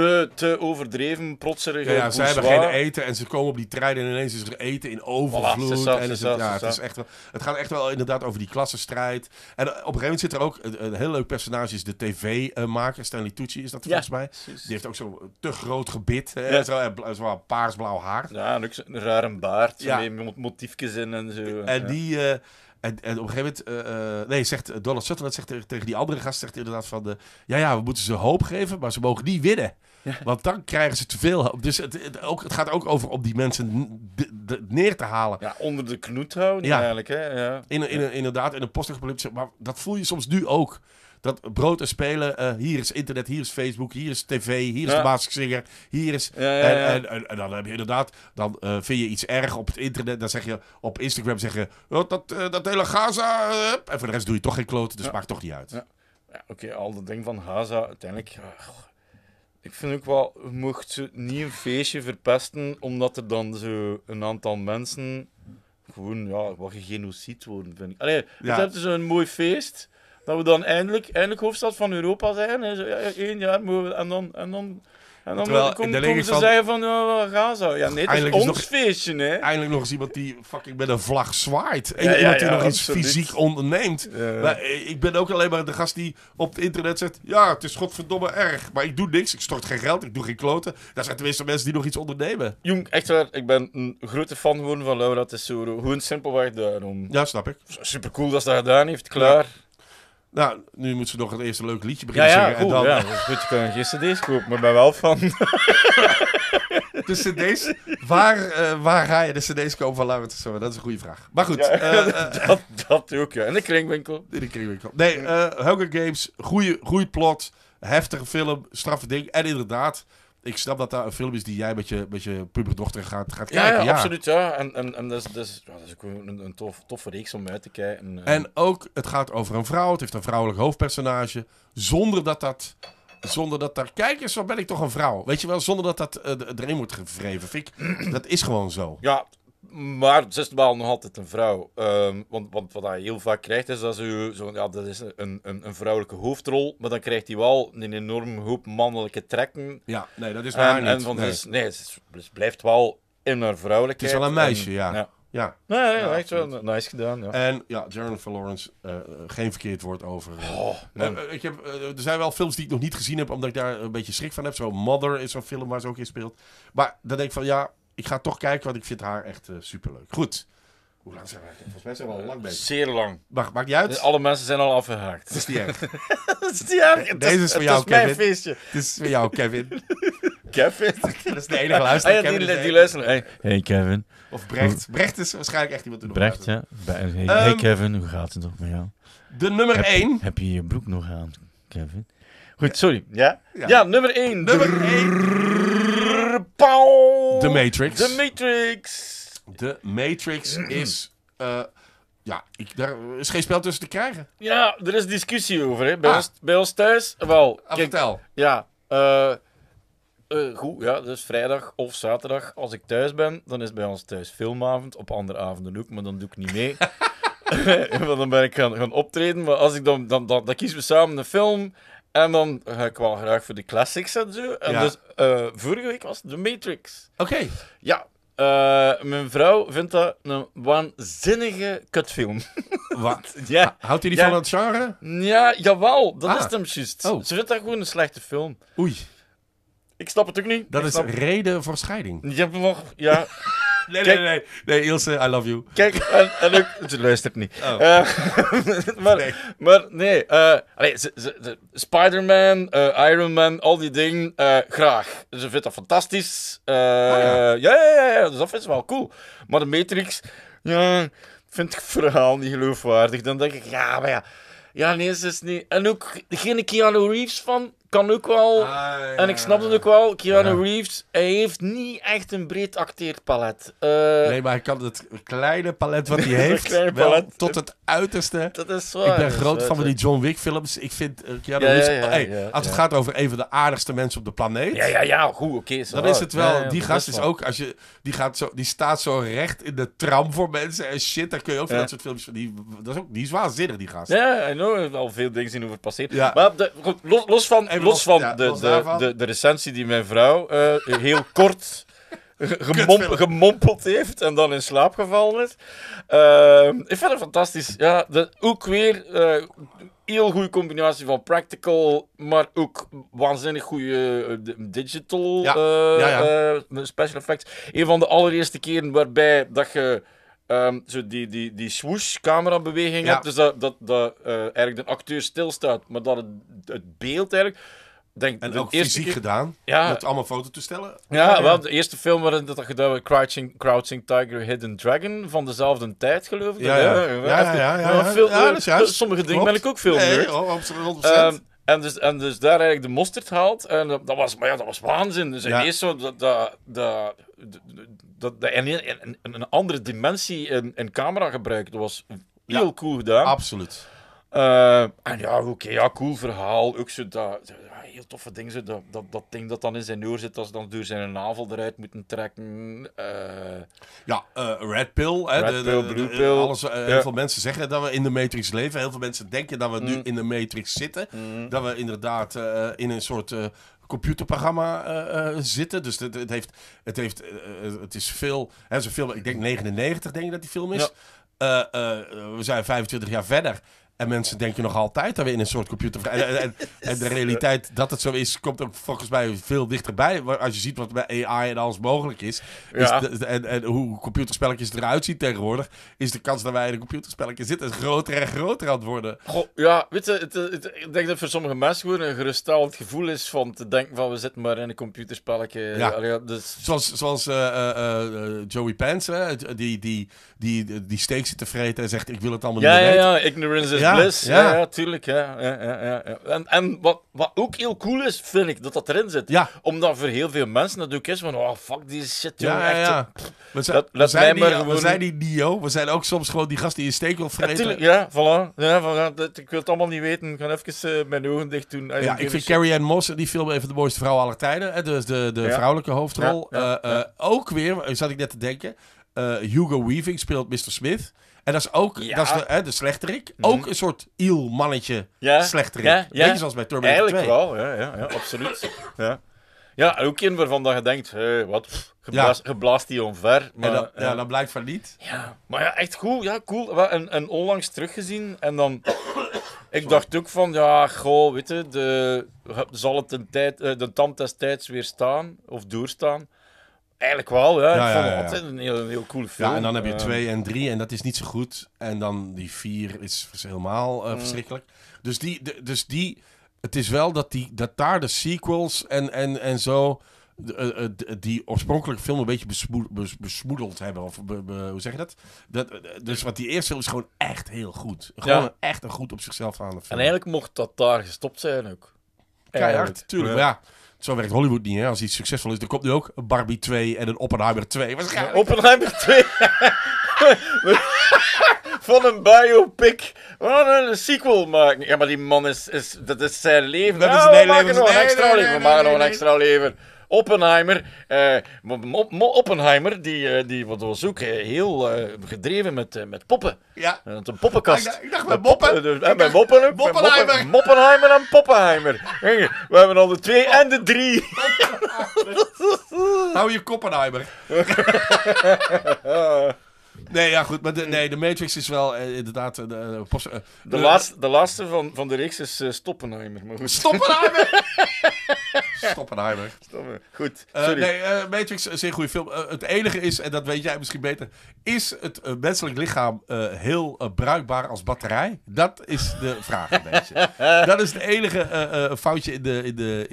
te, te overdreven, protserige Ja, ja ze hebben geen eten en ze komen op die trein en ineens is er eten in overvloed. en het, gaat echt wel inderdaad over die klassenstrijd. En op een gegeven moment zit er ook een, heel leuk personage, is de tv-maker, Stanley Tucci is dat volgens mij. Die heeft ook zo'n te groot gebit, ja. zo, zo paarsblauw haar. Ja, en ook een rare baard, ja. met motiefjes in en zo. En die... Eh, en, en op een gegeven moment, eh, eh, nee, zegt eh, Donald Sutherland zegt tegen, die andere gast, zegt inderdaad van, ja, ja, we moeten ze hoop geven, maar ze mogen niet winnen. Want dan krijgen ze te veel. Dus het, het, ook, het gaat ook over om die mensen neer te halen. Ja, onder de knoet houden ja. eigenlijk. Hè? Ja. In, in, inderdaad, in een postapocalypse. Maar dat voel je soms nu ook dat brood en spelen, eh, hier is internet, hier is Facebook, hier is tv, hier is de Maaskzinger, hier is... en, en, en, dan heb je inderdaad, dan eh, vind je iets erg op het internet, dan zeg je op Instagram, zeg je, oh, dat, eh, dat hele Gaza, en voor de rest doe je toch geen kloten, dus maakt toch niet uit. Oké, al dat ding van Gaza, uiteindelijk... ik vind ook wel, mocht ze niet een feestje verpesten, omdat er dan zo een aantal mensen gewoon, ja, wat genocide worden, vind ik. Allee, ja. hebben een mooi feest dat we dan eindelijk, eindelijk hoofdstad van Europa zijn. Hè. Zo, ja, één jaar we, en dan... En dan en dan Terwijl, komen, komen ze van, zeggen van, oh, zo Ja, nee, is ons feestje, hè. Eindelijk nog eens iemand die fucking met een vlag zwaait. En ja, iemand die nog iets fysiek onderneemt. Maar, ik ben ook alleen maar de gast die op het internet zegt... Ja, het is godverdomme erg, maar ik doe niks. Ik stort geen geld, ik doe geen kloten. Daar zijn tenminste mensen die nog iets ondernemen. Jong, echt waar, ik ben een grote fan geworden van Laura Tessoro. Gewoon simpelweg daarom. Ja, snap ik. Super cool dat ze dat gedaan heeft, klaar. Nou, nu moeten ze nog het eerste leuke liedje beginnen ja, zingen. en dan... ja, Je kan gisteren deze groep, maar ben wel van... de cd's, waar, eh, waar ga je de cd's komen van Lauwert Dat is een goede vraag. Maar goed. Eh, eh, dat, dat ook, ja. In de kringwinkel. In de kringwinkel. Nee, uh, Hunger Games, goede plot, heftige film, straffe ding. En inderdaad, ik snap dat daar een film is die jij met je, met je puberdochter gaat, gaat kijken. Ja, absoluut. Ja. En, en, en dat is, dat is, dat is ook een, een tof, toffe reeks om uit te kijken. Eh. En, ook, het gaat over een vrouw. Het heeft een vrouwelijk hoofdpersonage. Zonder dat dat... Zonder dat daar kijkers, dan ben ik toch een vrouw. Weet je wel, zonder dat dat eh, erin wordt gevreven. Fiek. dat is gewoon zo. Ja, maar wel nog altijd een vrouw. Ehm, want, want, wat hij heel vaak krijgt, is dat, ze, zo, ja, dat is een, een, een, vrouwelijke hoofdrol. Maar dan krijgt hij wel een enorme hoop mannelijke trekken. Ja, nee, dat is waar. En, en van, nee. nee, het, blijft wel in haar vrouwelijkheid. Het is wel een meisje, ja. ja. Ja. Nee, echt wel nice gedaan. Ja. En ja, Jennifer Lawrence, eh, geen verkeerd woord over. Eh, oh, eh, ik heb, er zijn wel films die ik nog niet gezien heb, omdat ik daar een beetje schrik van heb. Zo Mother is zo'n film waar ze ook in speelt. Maar dan denk ik van ja, ik ga toch kijken, want ik vind haar echt super eh, superleuk. Goed. Hoe lang zijn wij? Volgens mij zijn we al lang bezig. Zeer lang. Wacht, maakt niet uit. alle mensen zijn al afgehaakt. Het is niet echt? dat is die erg. Eh, deze is voor jou, Kevin. feestje. Dit is voor jou, Kevin. Kevin? dat is de enige luisteraar. Ah die, luisteren. Hey. Kevin. Of Brecht. Brecht is waarschijnlijk echt iemand wat doen. Brecht, ja. Hey, ehm, Kevin, hoe gaat het nog met jou? De nummer 1. Heb je je broek nog aan, Kevin? Goed, sorry. Ja? Ja, nummer één. Nummer 1. De Matrix. De Matrix. De Matrix is... Eh, ja, ik, daar is geen spel tussen te krijgen. Ja, er is discussie over. Hè. Bij, ah. ons, bij ons thuis wel. Ah, vertel. Ja, eh, eh, goed, ja, dus vrijdag of zaterdag als ik thuis ben, dan is bij ons thuis filmavond. Op andere avonden ook, maar dan doe ik niet mee. Want dan ben ik gaan, gaan optreden. Maar als ik dan, dan, dan, dan kiezen we samen een film. En dan ga ik wel graag voor de classics en zo. En dus eh, vorige week was The Matrix. Oké. Ja. Eh, mijn vrouw vindt dat een waanzinnige kutfilm. Wat? ja. Houdt u die van het genre? Ja, jawel. Dat ah. is hem juist. Oh. Ze vindt dat gewoon een slechte film. Oei. Ik snap het ook niet. Dat is reden voor scheiding. Ja, nog... Ja. Nee, nee, nee, nee. Ilse, I love you. Kijk, en, en ook... Ze luistert niet. Oh. Eh, maar, nee. Maar nee uh, Spider-Man, uh, Iron Man, al die dingen, graag. Ze vindt dat fantastisch. Ah, ja. ja. Ja, Dus dat vindt ze wel cool. Maar de Matrix... Ja, vind ik het verhaal niet geloofwaardig. Dan denk ik, ja, maar ja... Ja, nee, ze is niet... En ook geen Keanu Reeves van kan ook wel. Ah, en ik snap het ook wel. Keanu Reeves, hij heeft niet echt een breed acteerpalet. Uh, nee, maar hij kan het kleine palet wat hij heeft wel, tot het uiterste. Dat is zo. Ik ben groot fan van die John Wick films. Ik vind eh, Keanu ja, Reeves... Oh, hey, als het gaat over een van de aardigste mensen op de planeet... Ja, ja, ja. Goed, oké. Okay, dan is het wel... die gast is ook... Als je, die, gaat zo, die staat zo recht in de tram voor mensen en shit. Daar kun je ook van dat soort films... Die, dat is ook, die is waanzinnig, die gast. Ja, ik heb al veel dingen zien hoe het passeert. Maar de, los, van los van de, de, de, de, recensie die mijn vrouw eh, heel kort gemompeld heeft en dan in slaap gevallen is. Uh, ik vind het fantastisch. Ja, de, ook weer uh, heel goede combinatie van practical, maar ook waanzinnig goede eh, digital special effects. Een van de allereerste keren waarbij dat je Ehm, zo die, die, die swoosh-camerabeweging hebt. Dus dat, dat, dat eh, eigenlijk de acteur stilstaat, maar dat het, beeld eigenlijk... Denk, en ook fysiek gedaan. Met allemaal te stellen. Ja, wel, de eerste film waarin dat gedaan werd, Crouching, Crouching Tiger, Hidden Dragon, van dezelfde tijd, geloof ik. Ja, ja, ja. ja, ja, ja, ja, ja, ja, ja, ja, ja, en dus, en dus daar eigenlijk de mosterd haalt. En eh, dat, was, maar ja, dat was waanzin. Dus ja. ineens zo dat, dat, dat, dat, een, andere dimensie in, in camera gebruikt. Dat was heel cool gedaan. Absoluut. Eh, en ja, oké, ja, cool verhaal. Ook zo dat, heel toffe dingen. Dat, dat, dat ding dat dan in zijn oor zit als dan door zijn navel eruit moeten trekken. Eh. Ja, uh, red pill. Hè, red de, pill, de, Alles, eh, Heel veel mensen zeggen dat we in de Matrix leven. Heel veel mensen denken dat we nu mm. in de Matrix zitten. Mm. Dat we inderdaad in een soort computerprogramma zitten. Dus het, het, heeft, het, heeft, het is veel. Hè, zoveel ik denk 99 denk ik dat die film is. we zijn 25 jaar verder. En mensen denken nog altijd dat we in een soort computer... En, en, de realiteit dat het zo is, komt ook volgens mij veel dichterbij. Als je ziet wat bij AI en alles mogelijk is... is en, en, hoe computerspelletjes eruit zien tegenwoordig... is de kans dat wij in een computerspelletje zitten... groter en groter aan het worden. ja, weet je, het, het, ik denk dat voor sommige mensen... gewoon een geruststellend gevoel is van te denken van... we zitten maar in een computerspelletje. Dus- zoals, zoals eh, eh, eh, Joey Pants, hè, die, die, die, die, steek zit te vreten... en zegt, ik wil het allemaal ja, niet ja, weten. Ja, ja, ignorance is ja, Ja. ja, tuurlijk. Ja, ja, En, en wat, wat ook heel cool is, vind ik, dat dat erin zit. Omdat voor heel veel mensen dat ook is van, oh fuck, die shit, Ja, ja, eh, we, zijn, niet we, zijn die, we zijn die Dio, we zijn ook soms gewoon die gast die je steek wil vreten. Ja, ja, voilà. ja voilà. ik wil het allemaal niet weten. Ik ga even eh, mijn ogen dicht doen. Ja, ik vind Carrie Ann Moss in die film even de mooiste vrouw aller tijden. Hè? Dus de, de vrouwelijke hoofdrol. Eh, ook weer, zat ik net te denken, Hugo Weaving speelt Mr. Smith. En dat is ook dat is de, hè, de slechterik. Mhm. Ook een soort iel mannetje slechterik. Ja, zoals bij Terminator Eigenlijk 2. wel, ja, ja, absoluut. ja. Ja, ook in waarvan je denkt, hey, wat, geblaast, die omver. Maar, dat, ja, ja, dat blijkt van niet. Ja, maar ja, echt cool, ja, cool. En, en onlangs teruggezien en dan... ik dacht ook van, ja, goh, weet je, de, zal het de, tijd, eh, de tand des tijds weer staan of doorstaan? Eigenlijk wel, ja. ja ik vond het altijd een heel, heel coole film. Ja, en dan heb je eh, twee en drie en dat is niet zo goed. En dan die vier is helemaal eh, mm. verschrikkelijk. Dus die, dus die, het is wel dat, die, dat daar de sequels en, en, en zo eh, die oorspronkelijke film een beetje besmoedeld hebben. Of hoe zeg je dat? dat? Dus wat die eerste film is gewoon echt heel goed. Gewoon echt een goed op zichzelf aan film. En eigenlijk mocht dat daar gestopt zijn ook. Keihard, tuurlijk. Ja. Maar ja, zo werkt Hollywood niet, hè? Als iets succesvol is, dan komt nu ook een Barbie 2 en een Oppenheimer 2. Waarschijnlijk. Oppenheimer 2. Van een biopic. gaan een sequel maken. Ja, maar die man is... is dat is zijn leven. Dat is nou, een hele Een extra leven. We maken nog een extra leven. Oppenheimer, eh, Oppenheimer die, eh, die wat was ook heel eh, gedreven eh, ah, met, met poppen. Ja. een poppenkast. ik, dacht, bij moppen. bij moppen Moppenheimer. en Poppenheimer. We hebben al de twee en de drie. Hou je Koppenheimer. Nee, ja, goed. Maar de, nee, de Matrix is wel eh, inderdaad... Eh, de, eh, De, laatste, de laatste van, van de reeks is eh, Stoppenheimer. Maar Stoppenheimer! Stoppenheimer. Goed, sorry. nee, eh, Matrix, een zeer goede film. het enige is, en dat weet jij misschien beter, is het menselijk lichaam heel bruikbaar als batterij? Dat is de vraag een beetje. Dat is het enige foutje in, de, in, de,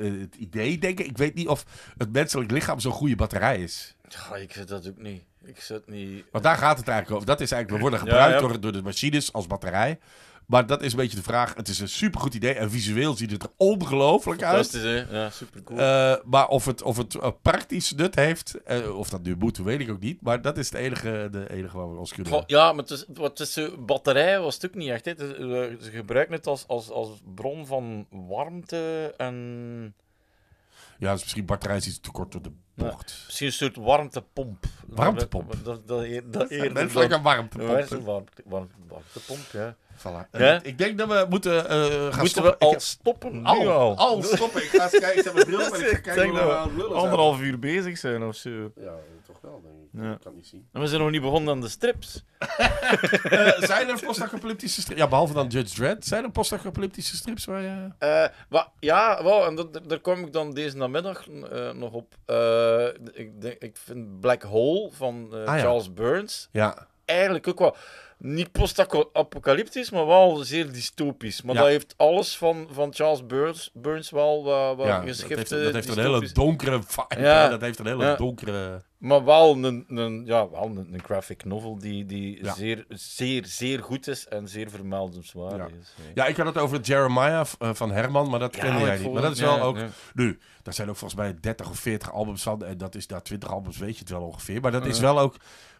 in, het idee, denk ik. Ik weet niet of het menselijk lichaam zo'n goede batterij is. ik weet dat ook niet. Ik zat niet... Want daar gaat het eigenlijk over. Dat is eigenlijk, we worden gebruikt Door, de machines als batterij. Maar dat is een beetje de vraag. Het is een supergoed idee. En visueel ziet het er ongelooflijk uit. Fantastisch, hè? Ja, supercool. Uh, maar of het, of het eh, praktisch nut heeft, eh, of dat nu moet, weet ik ook niet. Maar dat is het enige, de enige waar we ons kunnen... ja, maar het is, batterij was het ook niet echt. Hè. Ze gebruiken het als, als, als bron van warmte en... Ja, dus misschien batterij iets te kort door de bocht. Ja, misschien een soort warmtepomp. Warmtepomp? Dat, dat, dat, dat, dat, dat, dat, dat, warmtepomp. Warmtepomp, ja. Eh, ik denk dat we moeten gaan stoppen. al stoppen? Al, stoppen. Ik ga eens kijken. Ik bril ik ga kijken we aan het lullen Anderhalf uur bezig zijn of zo. Ja, toch wel denk ik. kan niet zien. En we zijn nog niet begonnen aan de strips. Eh, zijn er postapocalyptische strips? Ja, behalve dan Judge Dredd. Zijn er postapocalyptische strips waar je... Eh, ja, en daar kom ik dan deze namiddag nog op. ik, ik vind Black Hole van ah, Charles Burns... Ja eigenlijk ook wel niet post-apocalyptisch, maar wel zeer dystopisch. Maar dat heeft alles van, van Charles Burns, Burns wel eh, wel Dat heeft, een hele donkere vibe. Ja. Dat heeft een hele donkere... Maar wel een, een, ja, wel een, een graphic novel die, die zeer, zeer, zeer goed is en zeer vermeldenswaardig is. Ja, ik had het over Jeremiah eh, van Herman, maar dat kennen jij niet. Maar dat is wel ook... Nu, daar zijn ook volgens mij 30 of 40 albums van. En dat is daar 20 albums, weet je het wel ongeveer. Maar dat is wel ook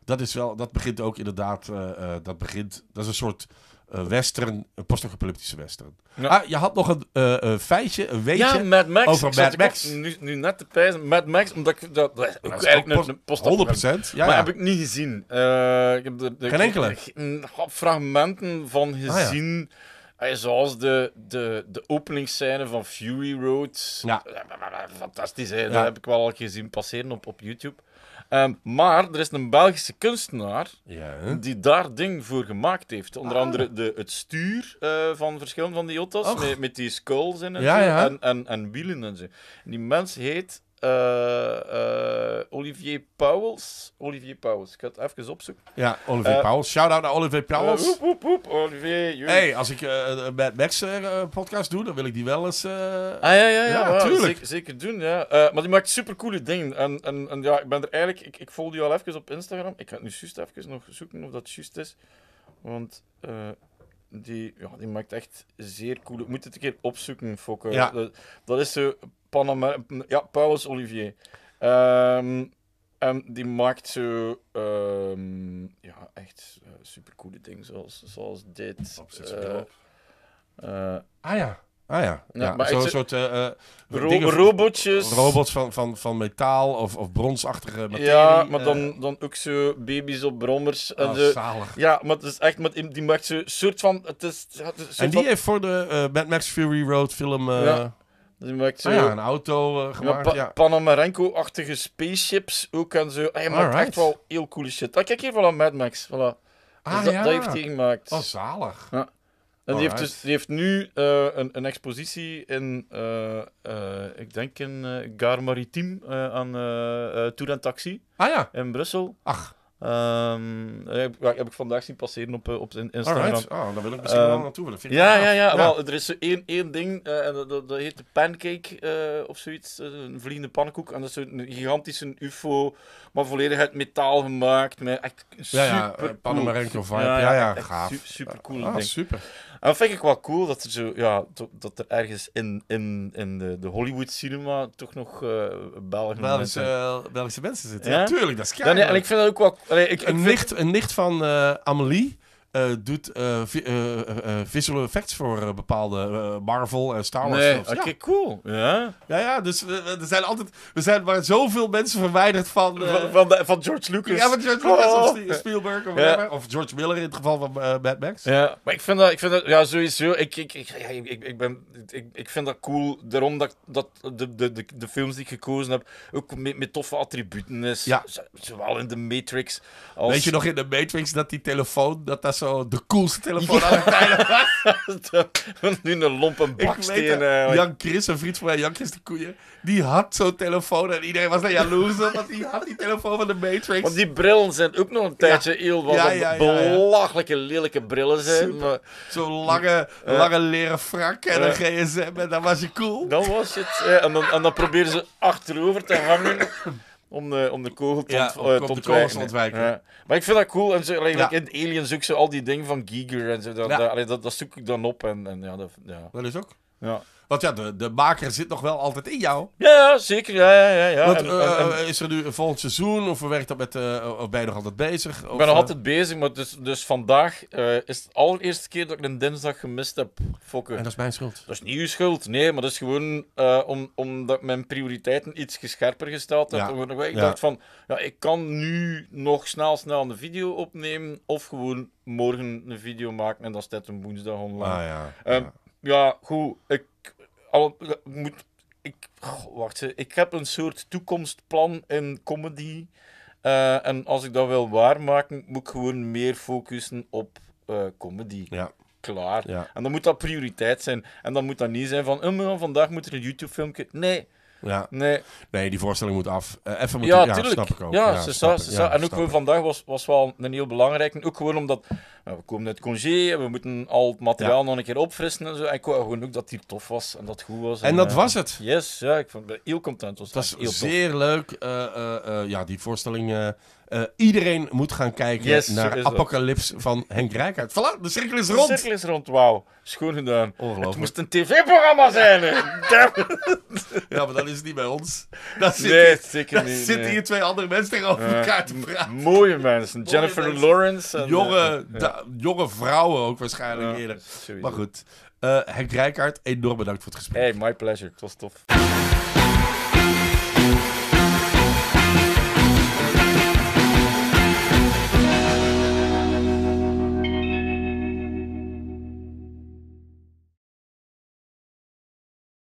dat is wel, dat begint ook inderdaad, uh, uh, dat begint, dat is een soort uh, western, een post-apocalyptische western. Ah, je had nog een feitje, een weetje over Mad Max. Nu, nu net te prijzen, Mad Max, omdat ik dat, dat ook eigenlijk een post 100%, ja, Maar heb ik niet gezien. ik heb de, Geen enkele? Fragmenten van ah, gezien. Ah, Zoals de, de, de openingsscène van Fury Road. Ja. Fantastisch, hè? heb ik wel al gezien passeren op, op YouTube. Ehm, maar er is een Belgische kunstenaar ja, die daar ding voor gemaakt heeft. Onder ah. andere de, het stuur eh, van verschillende van die auto's, met, met, die skulls in en, En, en, en wielen en zo. En die mens heet eh, eh, Olivier Powels. Olivier Powels, ik ga het even opzoeken. Ja, Olivier eh, Powels. Shout-out naar Olivier Pauls. Olivier. Hey, als ik een Mad Max podcast doe, dan wil ik die wel eens... Ah, ja, ja, ja. zeker, doen, ja. maar die maakt super coole dingen. En, en, en ja, ik ben er eigenlijk... Ik, ik volg die al even op Instagram. Ik ga het nu juist even nog zoeken of dat juist is. Want die, ja, die maakt echt zeer coole. Ik moet het een keer opzoeken, Fokker. Ja. dat, is zo Panama... Eh, ja, Paulus Olivier. Um, die maakt zo... Ehm, ja, echt eh, supercoole dingen zoals, zoals dit. uh, ah ja. Ah ja, ja, zo'n soort uh, ro dingen, robotjes. Robots van, van, van metaal of, of bronsachtige materie. Ja, maar dan, dan ook zo baby's op brommers. En de, ah, Ja, maar het is echt, maar die maakt zo'n soort van... Het is, het is en die heeft voor de uh, Mad Max Fury Road film... Ja. Dus maakt ah zo... ja, een auto eh, gemaakt, pa ja. Panamarenko-achtige spaceships ook en zo. Hij ah, maakt echt wel heel coole shit. Ah, kijk hier, voilà, Mad Max. Voilà. Dus ah, dat, ja. dat, heeft hij gemaakt. Oh, zalig. Ja. En die heeft, dus, die heeft nu uh, een, een, expositie in, uh, uh, ik denk in Gare Maritime aan Tour en Taxi. Ah ja. In Brussel. Ach. Um, ehm, heb, heb, ik vandaag zien passeren op, eh, op Instagram. Ah, daar wil ik misschien ehm, wel naartoe. willen. ja, ja, ja, Wel, er is één, één ding, eh, en dat, dat, heet de pancake eh, of zoiets. een vliegende pannenkoek. En dat is een gigantische UFO, maar volledig uit metaal gemaakt. Met echt super. Ja, ja cool. Panamarenko vibe. Ja, ja, ja, ah, super, cool. Ah, super. En dat vind ik wel cool, dat er, zo, ja, dat er ergens in, in, in de, de Hollywood-cinema toch nog uh, eh, Belgen Belgische, mensen. Eh, Belgische mensen zitten. Ja? ja tuurlijk, dat is keihard. En ik vind dat ook wel... Allee, ik, ik een, vind... nicht, een nicht van uh, eh, Amelie eh, doet eh, eh, visual effects voor bepaalde Marvel en Star Wars Oké, ja. cool. Ja, ja, ja dus we, zijn altijd, we zijn maar zoveel mensen verwijderd van... Van, van, George Lucas. Ja, van George Lucas of oh. Spielberg of, whatever, of George Miller in het geval van Mad Max. Ja, maar ik vind dat, ik vind dat ja, sowieso... Ik, ik, ik, ik, ik, ben, ik, ik vind dat cool, daarom dat, dat de, de, de, de films die ik gekozen heb ook met, met toffe attributen is. Ja. Zowel in de Matrix als... Weet je nog in de Matrix dat die telefoon, dat dat zo de coolste telefoon aller tijden was. nu een lompe baksteen. Eh, Jan Chris, een vriend van mij, Jan Chris de Koeien, die had zo'n telefoon en iedereen was daar jaloers op, want die had die telefoon van de Matrix. Want die brillen zijn ook nog een tijdje ja. heel wat ja, belachelijke, lelijke brillen zijn. Maar... Zo'n lange, lange leren frak en een gsm en dan was je cool. Dan was het. Eh, en, dan, en dan probeerden ze achterover te hangen. om de, om de kogel te, ja, eh, ontwijken. Maar ik vind dat cool. En in Alien zoek ze al die dingen van Giger en zo. Dat, dat, zoek ik dan op. En, en ja, dat, ja. dat is ook. Ja. Want ja, de, de maker zit nog wel altijd in jou. Ja, zeker. Ja, ja, ja. Eh, eh, is er nu een volgend seizoen of werkt dat met, eh, of ben je nog altijd bezig? ik ben nog altijd bezig, maar dus, dus vandaag is het allereerste keer dat ik een dinsdag gemist heb. Fokken. En dat is mijn schuld. Dat is niet uw schuld, nee, maar dat is gewoon om, omdat mijn prioriteiten iets scherper gesteld heb. Ja. Ik dacht van, ja, ik kan nu nog snel, snel een video opnemen of gewoon morgen een video maken en dan staat een woensdag online. Ah, ja. Ehm, ja, goed. Ik alle, moet, ik, wacht, ik heb een soort toekomstplan in comedy. Eh, en als ik dat wil waarmaken, moet ik gewoon meer focussen op eh, comedy. Ja. Klaar. En dan moet dat prioriteit zijn. En dan moet dat niet zijn van, oh, vandaag moet er een YouTube-filmpje. Nee, ja. Nee. Nee, die voorstelling moet af. Eh, even moet ja, ja, tuurlijk. snap ik ook. Ja, ja, ze ja en ook gewoon vandaag was, was wel een heel belangrijk. ook gewoon omdat nou, we komen uit congé, en we moeten al het materiaal nog een keer opfrissen en zo. En ik wou gewoon ook dat die tof was en dat het goed was. En, dat eh, was het. Yes, ja, ik vond het heel content. dat was heel zeer leuk. Eh, ja, die voorstelling eh, iedereen moet gaan kijken naar Apocalypse van Henk Rijkaard. Voilà, de cirkel is rond. De cirkel is rond, wauw. Schoon gedaan. Het moest een tv-programma zijn. ja, maar dat is niet bij ons. Dat zit, nee, zeker niet. zitten hier twee andere mensen tegenover uh, elkaar te praten. Mooie mensen. Jennifer Lawrence. En, jonge, eh, jonge vrouwen ook waarschijnlijk eerder. Maar goed. Eh, Henk Rijkaard, enorm bedankt voor het gesprek. Hey, my pleasure. Het was tof.